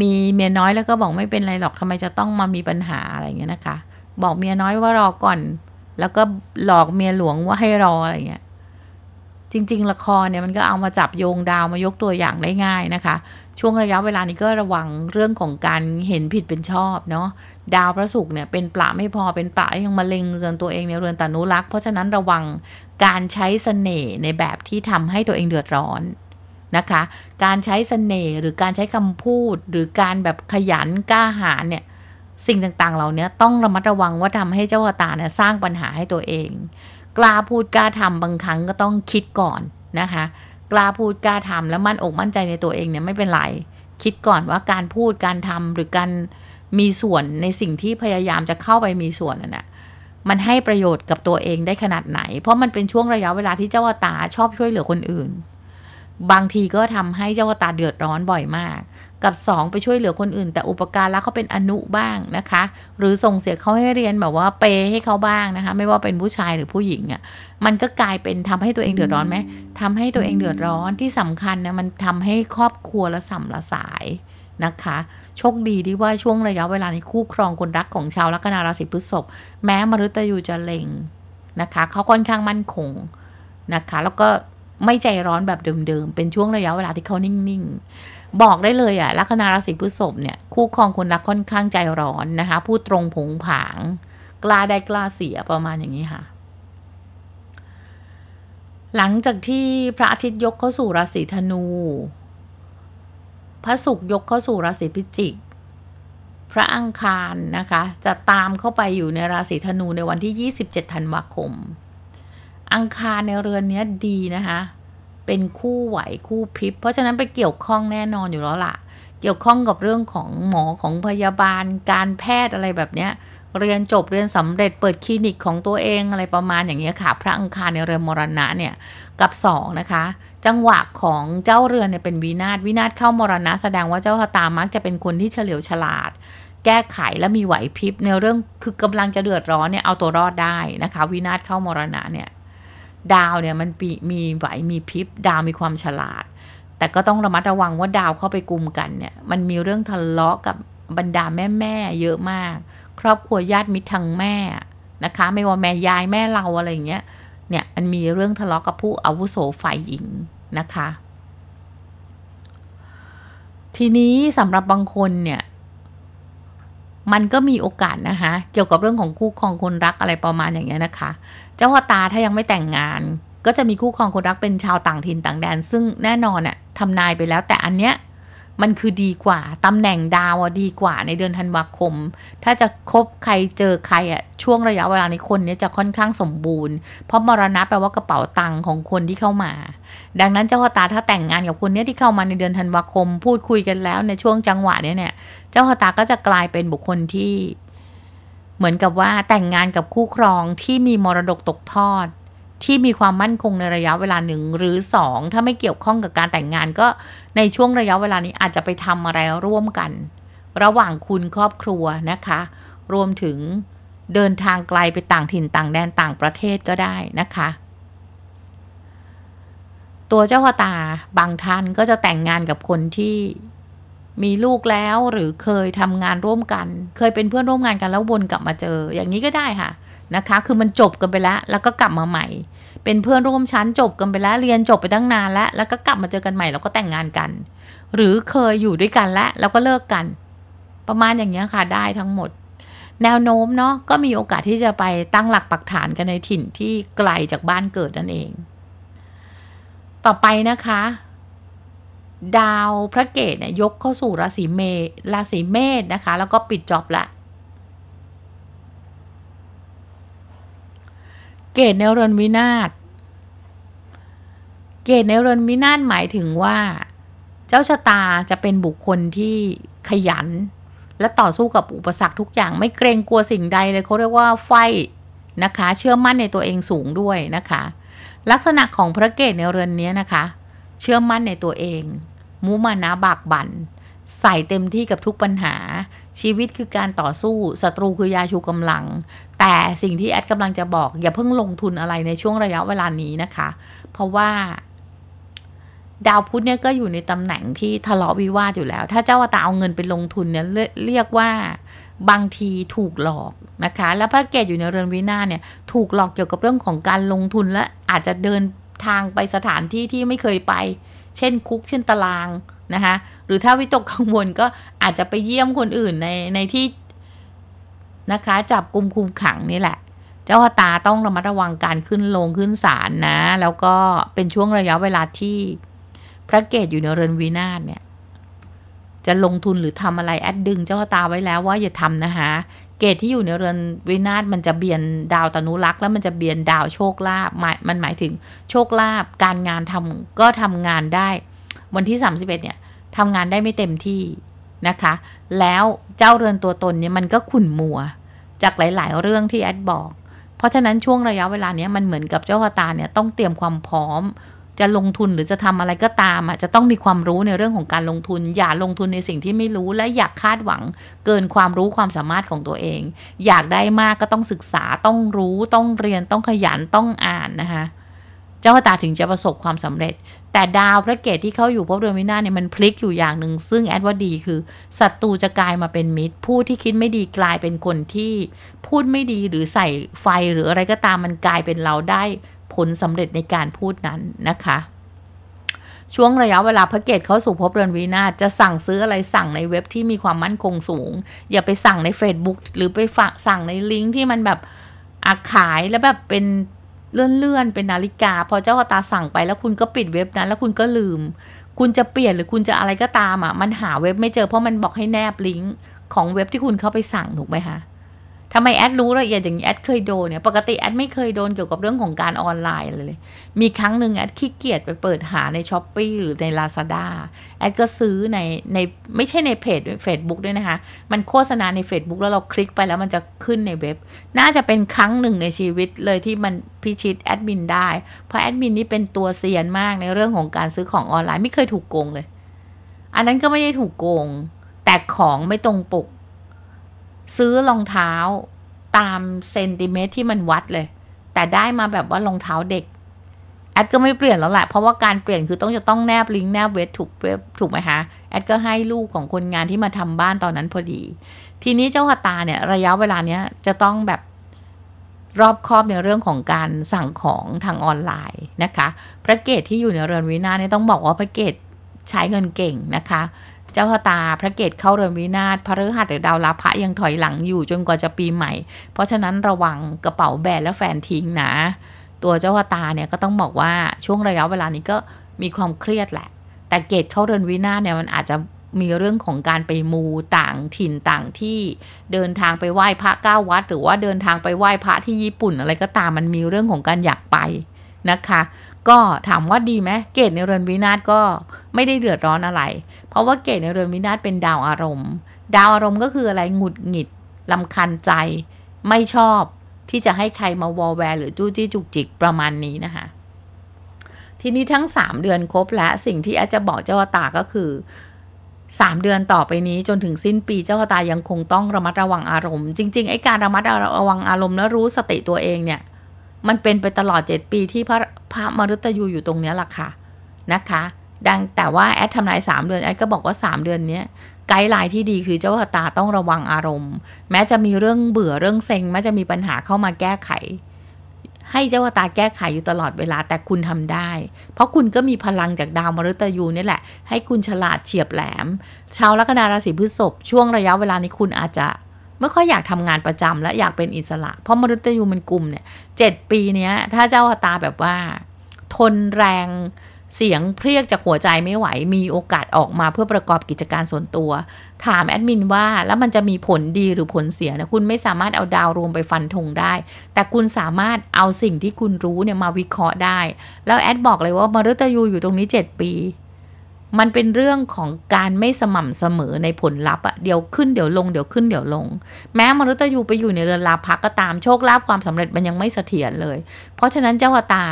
มีเมียน้อยแล้วก็บอกไม่เป็นไรหรอกทำไมจะต้องมามีปัญหาอะไรเงี้ยนะคะ บอกเมียน้อยว่ารอก่อน แล้วก็หลอกเมียหลวงว่าให้รออะไรเงี้ยจริง ๆ ละครเนี่ย มันก็เอามาจับโยงดาวมายกตัวอย่างได้ง่ายนะคะช่วงระยะเวลานี้ก็ระวังเรื่องของการเห็นผิดเป็นชอบเนาะดาวพระศุกร์เนี่ยเป็นปลาไม่พอเป็นปลายังมาเล็งเรือนตัวเองในเรือนตานุรักษ์เพราะฉะนั้นระวังการใช้เสน่ห์ในแบบที่ทำให้ตัวเองเดือดร้อนนะคะการใช้เสน่ห์หรือการใช้คำพูด หรือการแบบขยันกล้าหาญเนี่ยสิ่งต่างๆเหล่านี้ต้องระมัดระวังว่าทำให้เจ้าตาเนี่ยสร้างปัญหาให้ตัวเองกล้าพูดกล้าทำบางครั้งก็ต้องคิดก่อนนะคะกล้าพูดกล้าทำแล้วมั่นอกมั่นใจในตัวเองเนี่ยไม่เป็นไร คิดก่อนว่าการพูดการทำหรือการมีส่วนในสิ่งที่พยายามจะเข้าไปมีส่วนน่ะมันให้ประโยชน์กับตัวเองได้ขนาดไหนเพราะมันเป็นช่วงระยะเวลาที่เจ้าตาชอบช่วยเหลือคนอื่นบางทีก็ทำให้เจ้าตาเดือดร้อนบ่อยมากกับ2ไปช่วยเหลือคนอื่น แต่อุปการะเขาเป็นอนุบ้างนะคะหรือส่งเสียเขาให้เรียนแบบว่าเปให้เขาบ้างนะคะไม่ว่าเป็นผู้ชายหรือผู้หญิงอะ่ะมันก็กลายเป็นทำให้ตัวเองเดือดร้อนไหมทำให้ตัวเองเดือดร้อนที่สำคัญนะมันทำให้ครอบครัวละสัมละสายนะคะโชคดีที่ว่าช่วงระยะเวลานี้คู่ครองคนรักของชาวลัคนาราศีพฤษภแม้มฤตยูจะเล็งนะคะเขาค่อนข้างมั่นคงนะคะแล้วก็ไม่ใจร้อนแบบเดิมๆ เป็นช่วงระยะเวลาที่เขานิ่งๆบอกได้เลยอะลัคนา ราศีพฤษภเนี่ยคู่ครองคนรักค่อนข้างใจร้อนนะคะพูดตรงผงผาง กล้า ได้ กล้า เสียประมาณอย่างนี้ค่ะ หลังจากที่พระอาทิตย์ยกเข้า สู่ราศีธนูพระศุกร์ยกเข้าสู่ราศีพิจิก พระอังคารนะคะ จะตามเข้าไปอยู่ในราศีธนูในวันที่ 27ธันวาคม อังคารในเรือนนี้ดีนะคะเป็นคู่ไหวคู่พิบเพราะฉะนั้นไปเกี่ยวข้องแน่นอนอยู่แล้วละ่ะเกี่ยวข้องกับเรื่องของหมอของพยาบาลการแพทย์อะไรแบบเนี้ยเรียนจบเรียนสำเร็จเปิดคลินิกของตัวเองอะไรประมาณอย่างเงี้ยค่ะพระอังคารในเรือนมรณะเนี่ยกับ2นะคะจังหวะของเจ้าเรือนเนี่ยเป็นวินาศวินาศเข้ามรณะแสดงว่าเจ้าชะตามักจะเป็นคนที่เฉลียวฉลาด แก้ไขและมีไหวพริบในเรื่องคือกำลังจะเดือดร้อนเนี่ยเอาตัวรอดได้นะคะวินาศเข้ามรณะเนี่ยดาว เนี่ยมันมีไหวมี พริบดาวมีความฉลาด แต่ก็ต้อง ระมัดระวังว่าดาวเข้าไปกลุ่มกันเนี่ยมันมีเรื่องทะเลาะกับบรรดาแม่ๆเยอะมากครอบครัวญาติมิตรทางแม่นะคะไม่ว่าแม่ยายแม่เราอะไรอย่างเงี้ยเนี่ยมันมีเรื่องทะเลาะกับผู้อาวุโสฝ่ายหญิงนะคะ ทีนี้สำหรับบางคนเนี่ยมันก็มีโอกาสนะคะ เกี่ยวกับเรื่องของคู่ครองคนรักอะไรประมาณอย่างเงี้ยนะคะ เจ้าตาถ้ายังไม่แต่งงาน ก็จะมีคู่ครองคนรักเป็นชาวต่างถิ่นต่างแดน ซึ่งแน่นอนอะทำนายไปแล้วแต่อันเนี้ยมันคือดีกว่า ตำแหน่งดาวดีกว่า ในเดือนธันวาคม ถ้าจะคบใครเจอใครอะช่วงระยะเวลาในคนนี้จะค่อนข้างสมบูรณ์ เพราะมรณะแปลว่ากระเป๋าตังค์ของคนที่เข้ามา ดังนั้นเจ้าตาถ้าแต่งงานกับคนนี้ที่เข้ามาในเดือนธันวาคมพูดคุยกันแล้ว ในช่วงจังหวะนี้เนี่ยเจ้าตาก็จะกลายเป็นบุคคลที่ เหมือนกับว่าแต่งงานกับคู่ครองที่มีมรดกตกทอดที่มีความมั่นคงในระยะเวลาหนึ่งหรือ2ถ้าไม่เกี่ยวข้องกับการแต่งงานก็ในช่วงระยะเวลานี้อาจจะไปทำอะไรร่วมกัน ระหว่างคุณครอบครัวนะคะ รวมถึงเดินทางไกลไปต่างถิ่นต่างแดนต่างประเทศก็ได้นะคะ ตัวเจ้าพตาบางท่านก็จะแต่งงานกับคนที่มีลูกแล้วหรือเคยทำงานร่วมกัน เคยเป็นเพื่อนร่วมงานกันแล้ววนกลับมาเจอ อย่างนี้ก็ได้ค่ะนะคะ คือมันจบกันไปแล้ว แล้วก็กลับมาใหม่ เป็นเพื่อนร่วมชั้นจบกันไปแล้ว เรียนจบไปตั้งนานแล้ว แล้วก็กลับมาเจอกันใหม่ แล้วก็แต่งงานกัน หรือเคยอยู่ด้วยกันแล้ว แล้วก็เลิกกัน ประมาณอย่างนี้ค่ะ ได้ทั้งหมด แนวโน้มเนาะ ก็มีโอกาสที่จะไปตั้งหลักปักฐานกันในถิ่นที่ไกลจากบ้านเกิดนั่นเอง ต่อไปนะคะ ดาวพระเกตเนี่ยยกเข้าสู่ราศีเมษราศีเมษนะคะ แล้วก็ปิดจอบละเกตในรนวินาศ เกตในรนวินาศหมายถึงว่าเจ้าชะตาจะเป็นบุคคลที่ขยันและต่อสู้กับอุปสรรคทุกอย่างไม่เกรงกลัวสิ่งใดเลยเขาเรียกว่าไฟนะคะ เชื่อมั่นในตัวเองสูงด้วยนะคะ ลักษณะของพระเกตในเรือนนี้นะคะเชื่อมั่นในตัวเอง มุมานะบากบัน่นใส่เต็มที่กับทุกปัญหาชีวิตคือการต่อสู้ศัตรูคือยาชูกำลัง แต่สิ่งที่แอดกำลังจะบอก อย่าเพิ่งลงทุนอะไรในช่วงระยะเวลานี้นะคะ เพราะว่าดาวพุธเนี่ย ก็อยู่ในตำแหน่งที่ทะเลาะวิวาทอยู่แล้ว ถ้าเจ้าตาเอาเงินไปลงทุนเนี่ยเรียกว่าบางทีถูกหลอกนะคะ แล้วพระเกตอยู่ในเรือนวินาเนี่ยถูกหลอกเกี่ยวกับเรื่องของการลงทุนและอาจจะเดินทางไปสถานที่ที่ไม่เคยไป เช่น คุกเช่นตารางนะคะหรือถ้าวิตกกังวลก็อาจจะไปเยี่ยมคนอื่นในในที่นะคะจับกลุ่มคุมขัง นี่แหละ เจ้าตาต้องระมัดระวังการขึ้นลง ขึ้นศาลนะ แล้วก็เป็นช่วงระยะเวลาที่ พระเกศอยู่ในเรือนวินาศเนี่ย จะลงทุนหรือทำอะไรแอดดึงเจ้าตาไว้แล้วว่าอย่าทำนะคะเกตที่อยู่ในเรือนวินาศมันจะเบียนดาวตนุรักษ์แล้วมันจะเบียนดาวโชคลาภมันหมายถึงโชคลาภการงานทำก็ทำงานได้ วันที่31เนี่ยทำงานได้ไม่เต็มที่นะคะ แล้วเจ้า เรือนตัวตนเนี่ยมันก็ขุ่นมัวจากหลายๆ เรื่องที่ แอดบอก เพราะฉะนั้นช่วงระยะเวลาเนี้ยมันเหมือนกับเจ้าตา เนี่ย ต้องเตรียมความพร้อม จะลงทุนหรือจะทำอะไรก็ตามอ่ะจะต้องมีความรู้ในเรื่องของการลงทุน อย่าลงทุนในสิ่งที่ไม่รู้ และอยากคาดหวังเกินความรู้ความสามารถของตัวเอง อยากได้มากก็ต้องศึกษาต้องรู้ต้องเรียนต้องขยันต้องอ่านนะคะเจ้าชะตาถึงจะประสบความสำเร็จ แต่ดาวพระเกตที่เขาอยู่พบเดือนมิถุนาเนี่ยมันพลิกอยู่อย่างหนึ่งซึ่ง แอดว่าดีคือศัตรูจะกลายมาเป็นมิตรผู้ที่คิดไม่ดีกลายเป็นคนที่พูดไม่ดีหรือใส่ไฟหรืออะไรก็ตามมันกลายเป็นเราได้ผลสำเร็จในการพูดนั้นนะคะ ช่วงระยะเวลาพระเกตเขาสู่พบเรือนวีนาจะสั่งซื้ออะไรสั่งในเว็บที่มีความมั่นคงสูง อย่าไปสั่งใน Facebook หรือไปฝากสั่งในลิงก์ที่มันแบบอาขายแล้วแบบเป็นเลื่อนๆ เป็นนาฬิกา พอเจ้าตาสั่งไปแล้วคุณก็ปิดเว็บนั้น แล้วคุณก็ลืม คุณจะเปลี่ยนหรือคุณจะอะไรก็ตามอ่ะมันหาเว็บไม่เจอเพราะมันบอกให้แนบ ลิงก์ของเว็บที่คุณเข้าไปสั่งถูกไหมคะทำไมแอดรู้ละเอียดอย่างนี้ แอดเคยโดนเนี่ย ปกติแอดไม่เคยโดนเกี่ยวกับเรื่องของการออนไลน์เลย มีครั้งหนึ่งแอดขี้เกียจไปเปิดหาในช้อปปีหรือใน Lazada แอดก็ซื้อในในไม่ใช่ในเพจ Facebook ด้วยนะคะ มันโฆษณาใน Facebook แล้วเราคลิกไปแล้วมันจะขึ้นในเว็บ น่าจะเป็นครั้งหนึ่งในชีวิตเลยที่มันพิชิตแอดมินได้ เพราะแอดมินนี่เป็นตัวเซียนมากในเรื่องของการซื้อของออนไลน์ ไม่เคยถูกโกงเลย อันนั้นก็ไม่ได้ถูกโกง แต่ของไม่ตรงปกซื้อรองเท้าตามเซนติเมตรที่มันวัดเลย แต่ได้มาแบบว่ารองเท้าเด็ก แอดก็ไม่เปลี่ยนแล้วแหละเพราะว่าการเปลี่ยนคือต้องจะต้องแนบลิงก์แนบเวทถูกถูกไหมคะแอดก็ให้ลูกของคนงานที่มาทำบ้านตอนนั้นพอดี ทีนี้เจ้าหตาเนี่ยระยะเวลาเนี้ยจะต้องแบบรอบครอบในเรื่องของการสั่งของทางออนไลน์นะคะพระเกตที่อยู่ในเรือนวินาเนี่ยต้องบอกว่าพระเกตใช้เงินเก่งนะคะเจ้าระตา พระเกตเข้าเรือนวินาศพระฤหัสหรือดาวลาระยังถอยหลังอยู่จนกว่าจะปีใหม่ เพราะฉะนั้นระวังกระเป๋าแบนและแฟนทิ้งนะ ตัวเจ้าระตาเนี่ยก็ต้องบอกว่าช่วงระยะเวลานี้ก็มีความเครียดแหละ แต่เกตเข้าเรือนวินาศเนี่ยมันอาจจะมีเรื่องของการไปมูต่างถิ่นต่างที่เดินทางไปไหว้พระเก้าวัดหรือว่าเดินทางไปไหว้พระที่ญี่ปุ่น อะไรก็ตามมันมีเรื่องของการอยากไปนะคะก็ถามว่าดีไหมเกตในเรือนวินาศก็ไม่ได้เดือดร้อนอะไร เพราะว่าเกตในเรือนวินาศเป็นดาวอารมณ์ ดาวอารมณ์ก็คืออะไรหงุดหงิดลำคันใจ ไม่ชอบที่จะให้ใครมาวอลแวร์หรือจู้จี้จุกจิกประมาณนี้นะคะทีนี้ทั้ง 3 เดือนครบและสิ่งที่อาจจะบอกเจ้าตาก็คือสามเดือนต่อไปนี้จนถึงสิ้นปีเจ้าตายังคงต้องระมัดระวังอารมณ์ จริงๆไอ้การระมัดระวังอารมณ์และรู้สติตัวเองเนี่ยมันเป็นไปตลอด 7 ปีที่พระพระมฤตยูอยู่ตรงนี้ล่ะค่ะนะคะ ดังแต่ว่าแอดทำนาย 3 เดือนแอดก็บอกว่า 3 เดือนนี้ไกด์ไลน์ที่ดีคือเจ้าพตาต้องระวังอารมณ์ แม้จะมีเรื่องเบื่อเรื่องเซ็งแม้จะมีปัญหาเข้ามาแก้ไข ให้เจ้าพตาแก้ไขอยู่ตลอดเวลาแต่คุณ ทำได้ เพราะคุณก็มีพลังจากดาวมฤตยูนี่แหละ ให้คุณฉลาดเฉียบแหลม ชาวลัคนาราศีพฤษภช่วงระยะเวลานี้คุณอาจจะไม่ค่อยอยากทำงานประจำและอยากเป็นอิสระ เพราะมนุษย์ยูมันกลุ่มเนี่ยเจ็ดปีเนี้ยถ้าเจ้าอตาแบบว่า ทนแรงเสียงเพรียกจากหัวใจไม่ไหว มีโอกาสออกมาเพื่อประกอบกิจการส่วนตัว ถามแอดมินว่าแล้วมันจะมีผลดีหรือผลเสียนะคุณไม่สามารถเอาดาวรวมไปฟันธงได้ แต่คุณสามารถเอาสิ่งที่คุณรู้เนี่ยมาวิเคราะห์ได้ แล้วแอดบอกเลยว่ามฤตยูอยู่ตรงนี้7 ปีมันเป็นเรื่องของการไม่สม่ำเสมอในผลลัพธ์อะเดี๋ยวขึ้นเดี๋ยวลงเดี๋ยวขึ้นเดี๋ยวลง แม้มนุษย์ยูไปอยู่ในเรือนลาพักก็ตามโชคลาภความสำเร็จมันยังไม่เสถียรเลย เพราะฉะนั้นเจ้าตา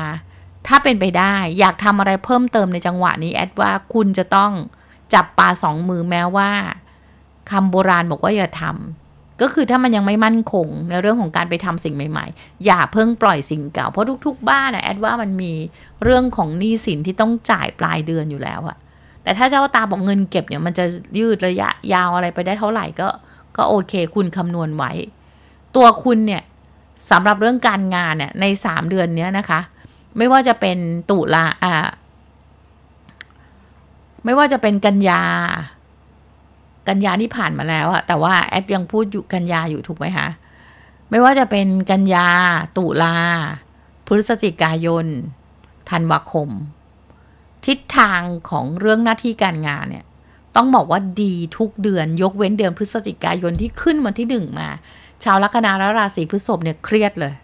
ถ้าเป็นไปได้อยากทำอะไรเพิ่มเติมในจังหวะนี้ แอดว่าคุณจะต้องจับปลาสองมือแม้ว่า คำโบราณบอกว่าอย่าทำก็คือถ้ามันยังไม่มั่นคงในเรื่องของการไปทำสิ่งใหม่ๆ อย่าเพิ่งปล่อยสิ่งเก่า เพราะทุกๆบ้านนะแอดว่ามันมีเรื่องของหนี้สินที่ต้องจ่ายปลายเดือนอยู่แล้วอะแต่ถ้าเจ้าตาบอกเงินเก็บเนี่ยมันจะยืดระยะยาวอะไรไปได้เท่าไหร่ก็ก็โอเคคุณคำนวณไว้ ตัวคุณเนี่ยสำหรับเรื่องการงานเนี่ยในสามเดือนนี้นะคะ ไม่ว่าจะเป็นตุลาอ่าไม่ว่าจะเป็นกันยา กันยาที่ผ่านมาแล้วอะแต่ว่าแอป ยังพูดอยู่กันยาอยู่ถูกไหมคะไม่ว่าจะเป็นกันยาตุลาพฤศจิกายนธันวาคมทิศทางของเรื่องหน้าที่การงานเนี่ย ต้องบอกว่าดีทุกเดือนยกเว้นเดือนพฤศจิกายนที่ขึ้นวันที่หนึ่งมา ชาวลัคนาและราศีพฤษภเนี่ยเครียดเลย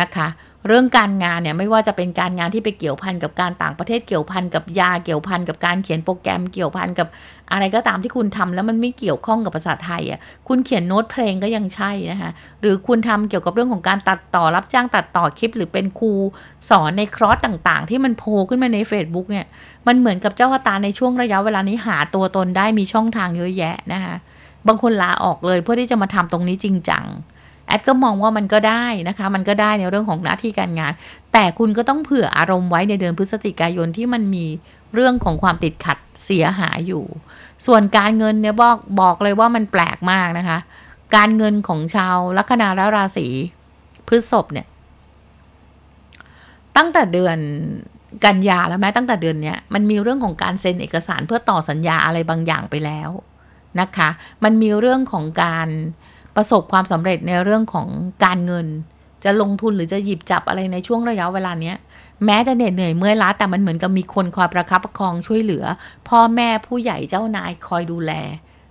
นะคะ เรื่องการงานเนี่ยไม่ว่าจะเป็นการงานที่ไปเกี่ยวพันกับการต่างประเทศเกี่ยวพันกับยาเกี่ยวพันกับการเขียนโปรแกรมเกี่ยวพันกับอะไรก็ตามที่คุณทำ แล้วมันไม่เกี่ยวข้องกับภาษาไทยอ่ะคุณเขียนโน้ตเพลงก็ยังใช่นะคะหรือคุณทำเกี่ยวกับเรื่องของการตัดต่อรับจ้างตัดต่อคลิปหรือเป็นครูสอนในคลอสต่างๆที่มันโพขึ้นมาใน Facebook เนี่ยมันเหมือนกับเจ้าตาในช่วงระยะเวลานี้หาตัวตนได้มีช่องทางเยอะแยะนะคะบางคนลาออกเลยเพื่อที่จะมาทำตรงนี้จริงจังแอดก็มองว่ามันก็ได้นะคะ มันก็ได้ในเรื่องของหน้าที่การงาน แต่คุณก็ต้องเผื่ออารมณ์ไว้ในเดือนพฤศจิกายนที่มันมีเรื่องของความติดขัดเสียหายอยู่ ส่วนการเงินเนี่ยบอกบอกเลยว่ามันแปลกมากนะคะ การเงินของชาว ลัคนาราศีพฤษภเนี่ยตั้งแต่เดือนกันยาแล้วแม้ ตั้งแต่เดือนเนี้ยมันมีเรื่องของการเซ็นเอกสารเพื่อต่อสัญญาอะไรบางอย่างไปแล้วนะคะ มันมีเรื่องของการประสบความสำเร็จในเรื่องของการเงิน จะลงทุนหรือจะหยิบจับอะไรในช่วงระยะเวลาเนี้ยแม้จะเหน็ดเหนื่อยเมื่อยล้าแต่มันเหมือนกับมีคนคอยประคับประคองช่วยเหลือ พ่อแม่ผู้ใหญ่เจ้านายคอยดูแล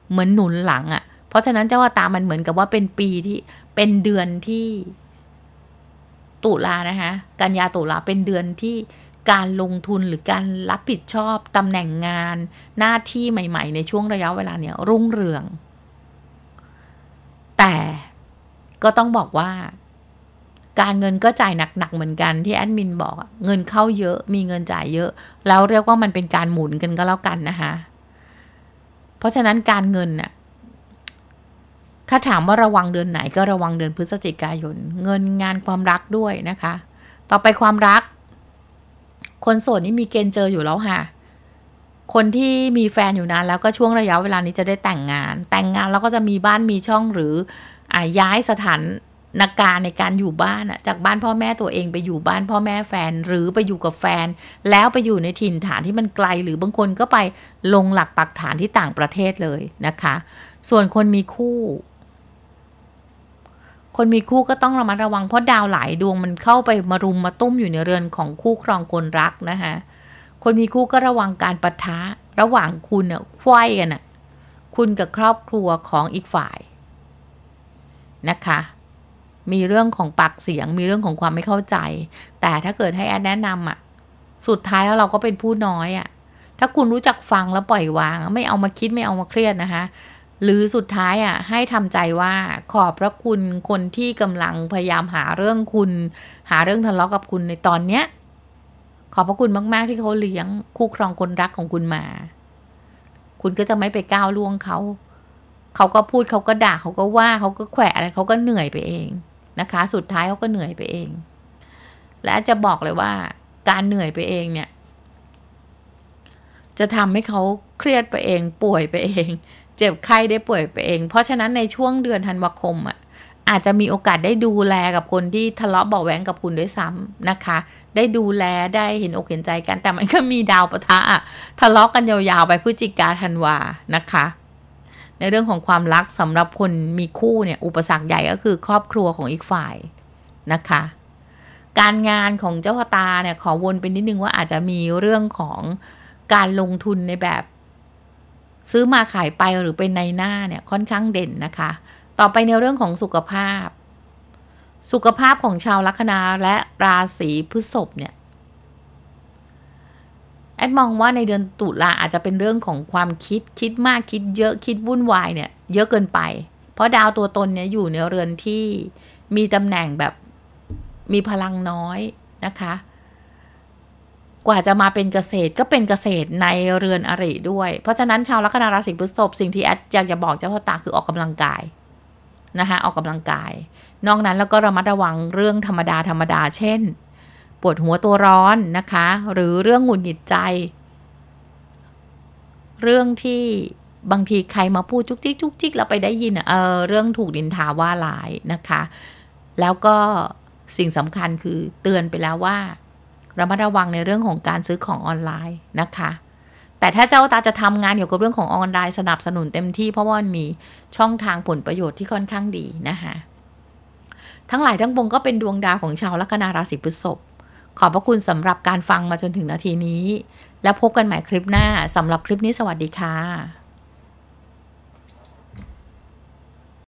เหมือนหนุนหลังอะ่ะเพราะฉะนั้นเจ้าตามันเหมือนกับว่าเป็นปีที่เป็นเดือนที่ ตุลานะคะกันยาตุลาเป็นเดือนที่การลงทุนหรือการรับผิดชอบตำแหน่งงาน หน้าที่ใหม่ๆ ในช่วงระยะเวลาเนี้ยรุ่งเรืองแต่ก็ต้องบอกว่าการเงินก็จ่ายหนัก ๆเหมือนกันที่แอดมินบอกเงินเข้าเยอะ มีเงินจ่ายเยอะแล้วเรียกว่ามันเป็นการหมุนกันก็แล้วกันนะคะ เพราะฉะนั้นการเงินน่ะ ถ้าถามว่าระวังเดือนไหนก็ระวังเดือนพฤศจิกายน เงินงานความรักด้วยนะคะ ต่อไปความรัก คนโสดนี่มีเกณฑ์เจออยู่แล้วค่ะคนที่มีแฟนอยู่นานแล้วก็ช่วงระยะเวลานี้จะได้แต่งงาน แต่งงานแล้วก็จะมีบ้านมีช่องหรืออย้ายสถานนาการในการอยู่บ้านจากบ้านพ่อแม่ตัวเองไปอยู่บ้านพ่อแม่แฟนหรือไปอยู่กับแฟน แล้วไปอยู่ในถิ่นฐานที่มันไกลหรือบางคนก็ไปลงหลักปักฐานที่ต่างประเทศเลยนะคะ ส่วนคนมีคู่ คนมีคู่ก็ต้องระมัดระวังเพราะดาวหลายดวงมันเข้าไปมารุมมาตุ้มอยู่ในเรือนของคู่ครองคนรักนะคะคนมีคู่ก็ระวังการปะทะระหว่างคุณอะควยกันอะคุณกับครอบครัวของอีกฝ่ายนะคะ มีเรื่องของปากเสียงมีเรื่องของความไม่เข้าใจ แต่ถ้าเกิดให้แอดแนะนำอะสุดท้ายแล้วเราก็เป็นผู้น้อยอะถ้าคุณรู้จักฟังแล้วปล่อยวาง ไม่เอามาคิดไม่เอามาเครียดนะคะ หรือสุดท้ายอ่ะ ให้ทำใจว่าขอบพระคุณ คนที่กำลังพยายามหาเรื่องคุณ หาเรื่องทะเลาะกับคุณในตอนเนี้ยขอบพระคุณมาก ๆที่เขาเลี้ยงคู่ครองคนรักของคุณมา คุณก็จะไม่ไปก้าวล่วงเขา เขาก็พูดเขาก็ด่าเขาก็ว่าเขาก็แขวะอะไร เขาก็เหนื่อยไปเองนะคะ สุดท้ายเขาก็เหนื่อยไปเอง และจะบอกเลยว่า การเหนื่อยไปเองเนี่ย จะทำให้เขาเครียดไปเอง ป่วยไปเอง เจ็บไข้ได้ป่วยไปเอง เพราะฉะนั้นในช่วงเดือนธันวาคมอะ่ะอาจจะมีโอกาสได้ดูแลกับคนที่ทะเลาะเบาแหวงกับคุณด้วยซ้ำนะคะ ได้ดูแลได้เห็นอกเห็นใจกันแต่มันก็มีดาวประทะอะทะเลาะกันยาวๆ ไปพฤศจิกาธันวานะคะ ในเรื่องของความรักสำหรับคนมีคู่เนี่ยอุปสรรคใหญ่ก็คือครอบครัวของอีกฝ่ายนะคะ การงานของเจ้าตาเนี่ยขอวนไปนิดนึงว่าอาจจะมีเรื่องของการลงทุนในแบบ ซื้อมาขายไปหรือเป็นในหน้าเนี่ยค่อนข้างเด่นนะคะต่อไปในเรื่องของสุขภาพ สุขภาพของชาวลัคนาและราศีพฤษภเนี่ย แอดมองว่าในเดือน ตุลาอาจจะเป็นเรื่องของความคิด คิดมาก คิดเยอะ คิด วุ่นวาย เนี่ย เยอะเกินไป เพราะดาวตัวตนเนี่ยอยู่ในเรือนที่มีตำแหน่งแบบมีพลังน้อยนะคะ กว่าจะมาเป็นเกษตรก็เป็นเกษตรในเรือนอริด้วย เพราะฉะนั้น ชาวลัคนาราศีพฤษภสิ่งที่แอดอยากจะบอกเจ้าพ่อตาคือออกกำลังกายนะคะออกกำลังกาย นอกนั้น แล้วก็ระมัดระวังเรื่องธรรมดาธรรมดา เช่น ปวดหัวตัวร้อนนะคะ หรือเรื่องหงุดหงิดใจ เรื่องที่บางทีใครมาพูดจุกจิกจุกจิกเราไปได้ยิน เออเรื่องถูกดินทาว่าลายนะคะ แล้วก็สิ่งสำคัญคือเตือนไปแล้วว่าระมัดระวังในเรื่องของการซื้อของออนไลน์นะคะแต่ถ้าเจ้าตาจะทำงานเกี่ยวกับเรื่องของออนไลน์สนับสนุนเต็มที่เพราะว่ามันมีช่องทางผลประโยชน์ที่ค่อนข้างดีนะคะทั้งหลายทั้งปวงก็เป็นดวงดาวของชาวลัคนาราศีพฤษภขอบพระคุณสำหรับการฟังมาจนถึงนาทีนี้ แล้วพบกันใหม่คลิปหน้าสำหรับคลิปนี้สวัสดีค่ะ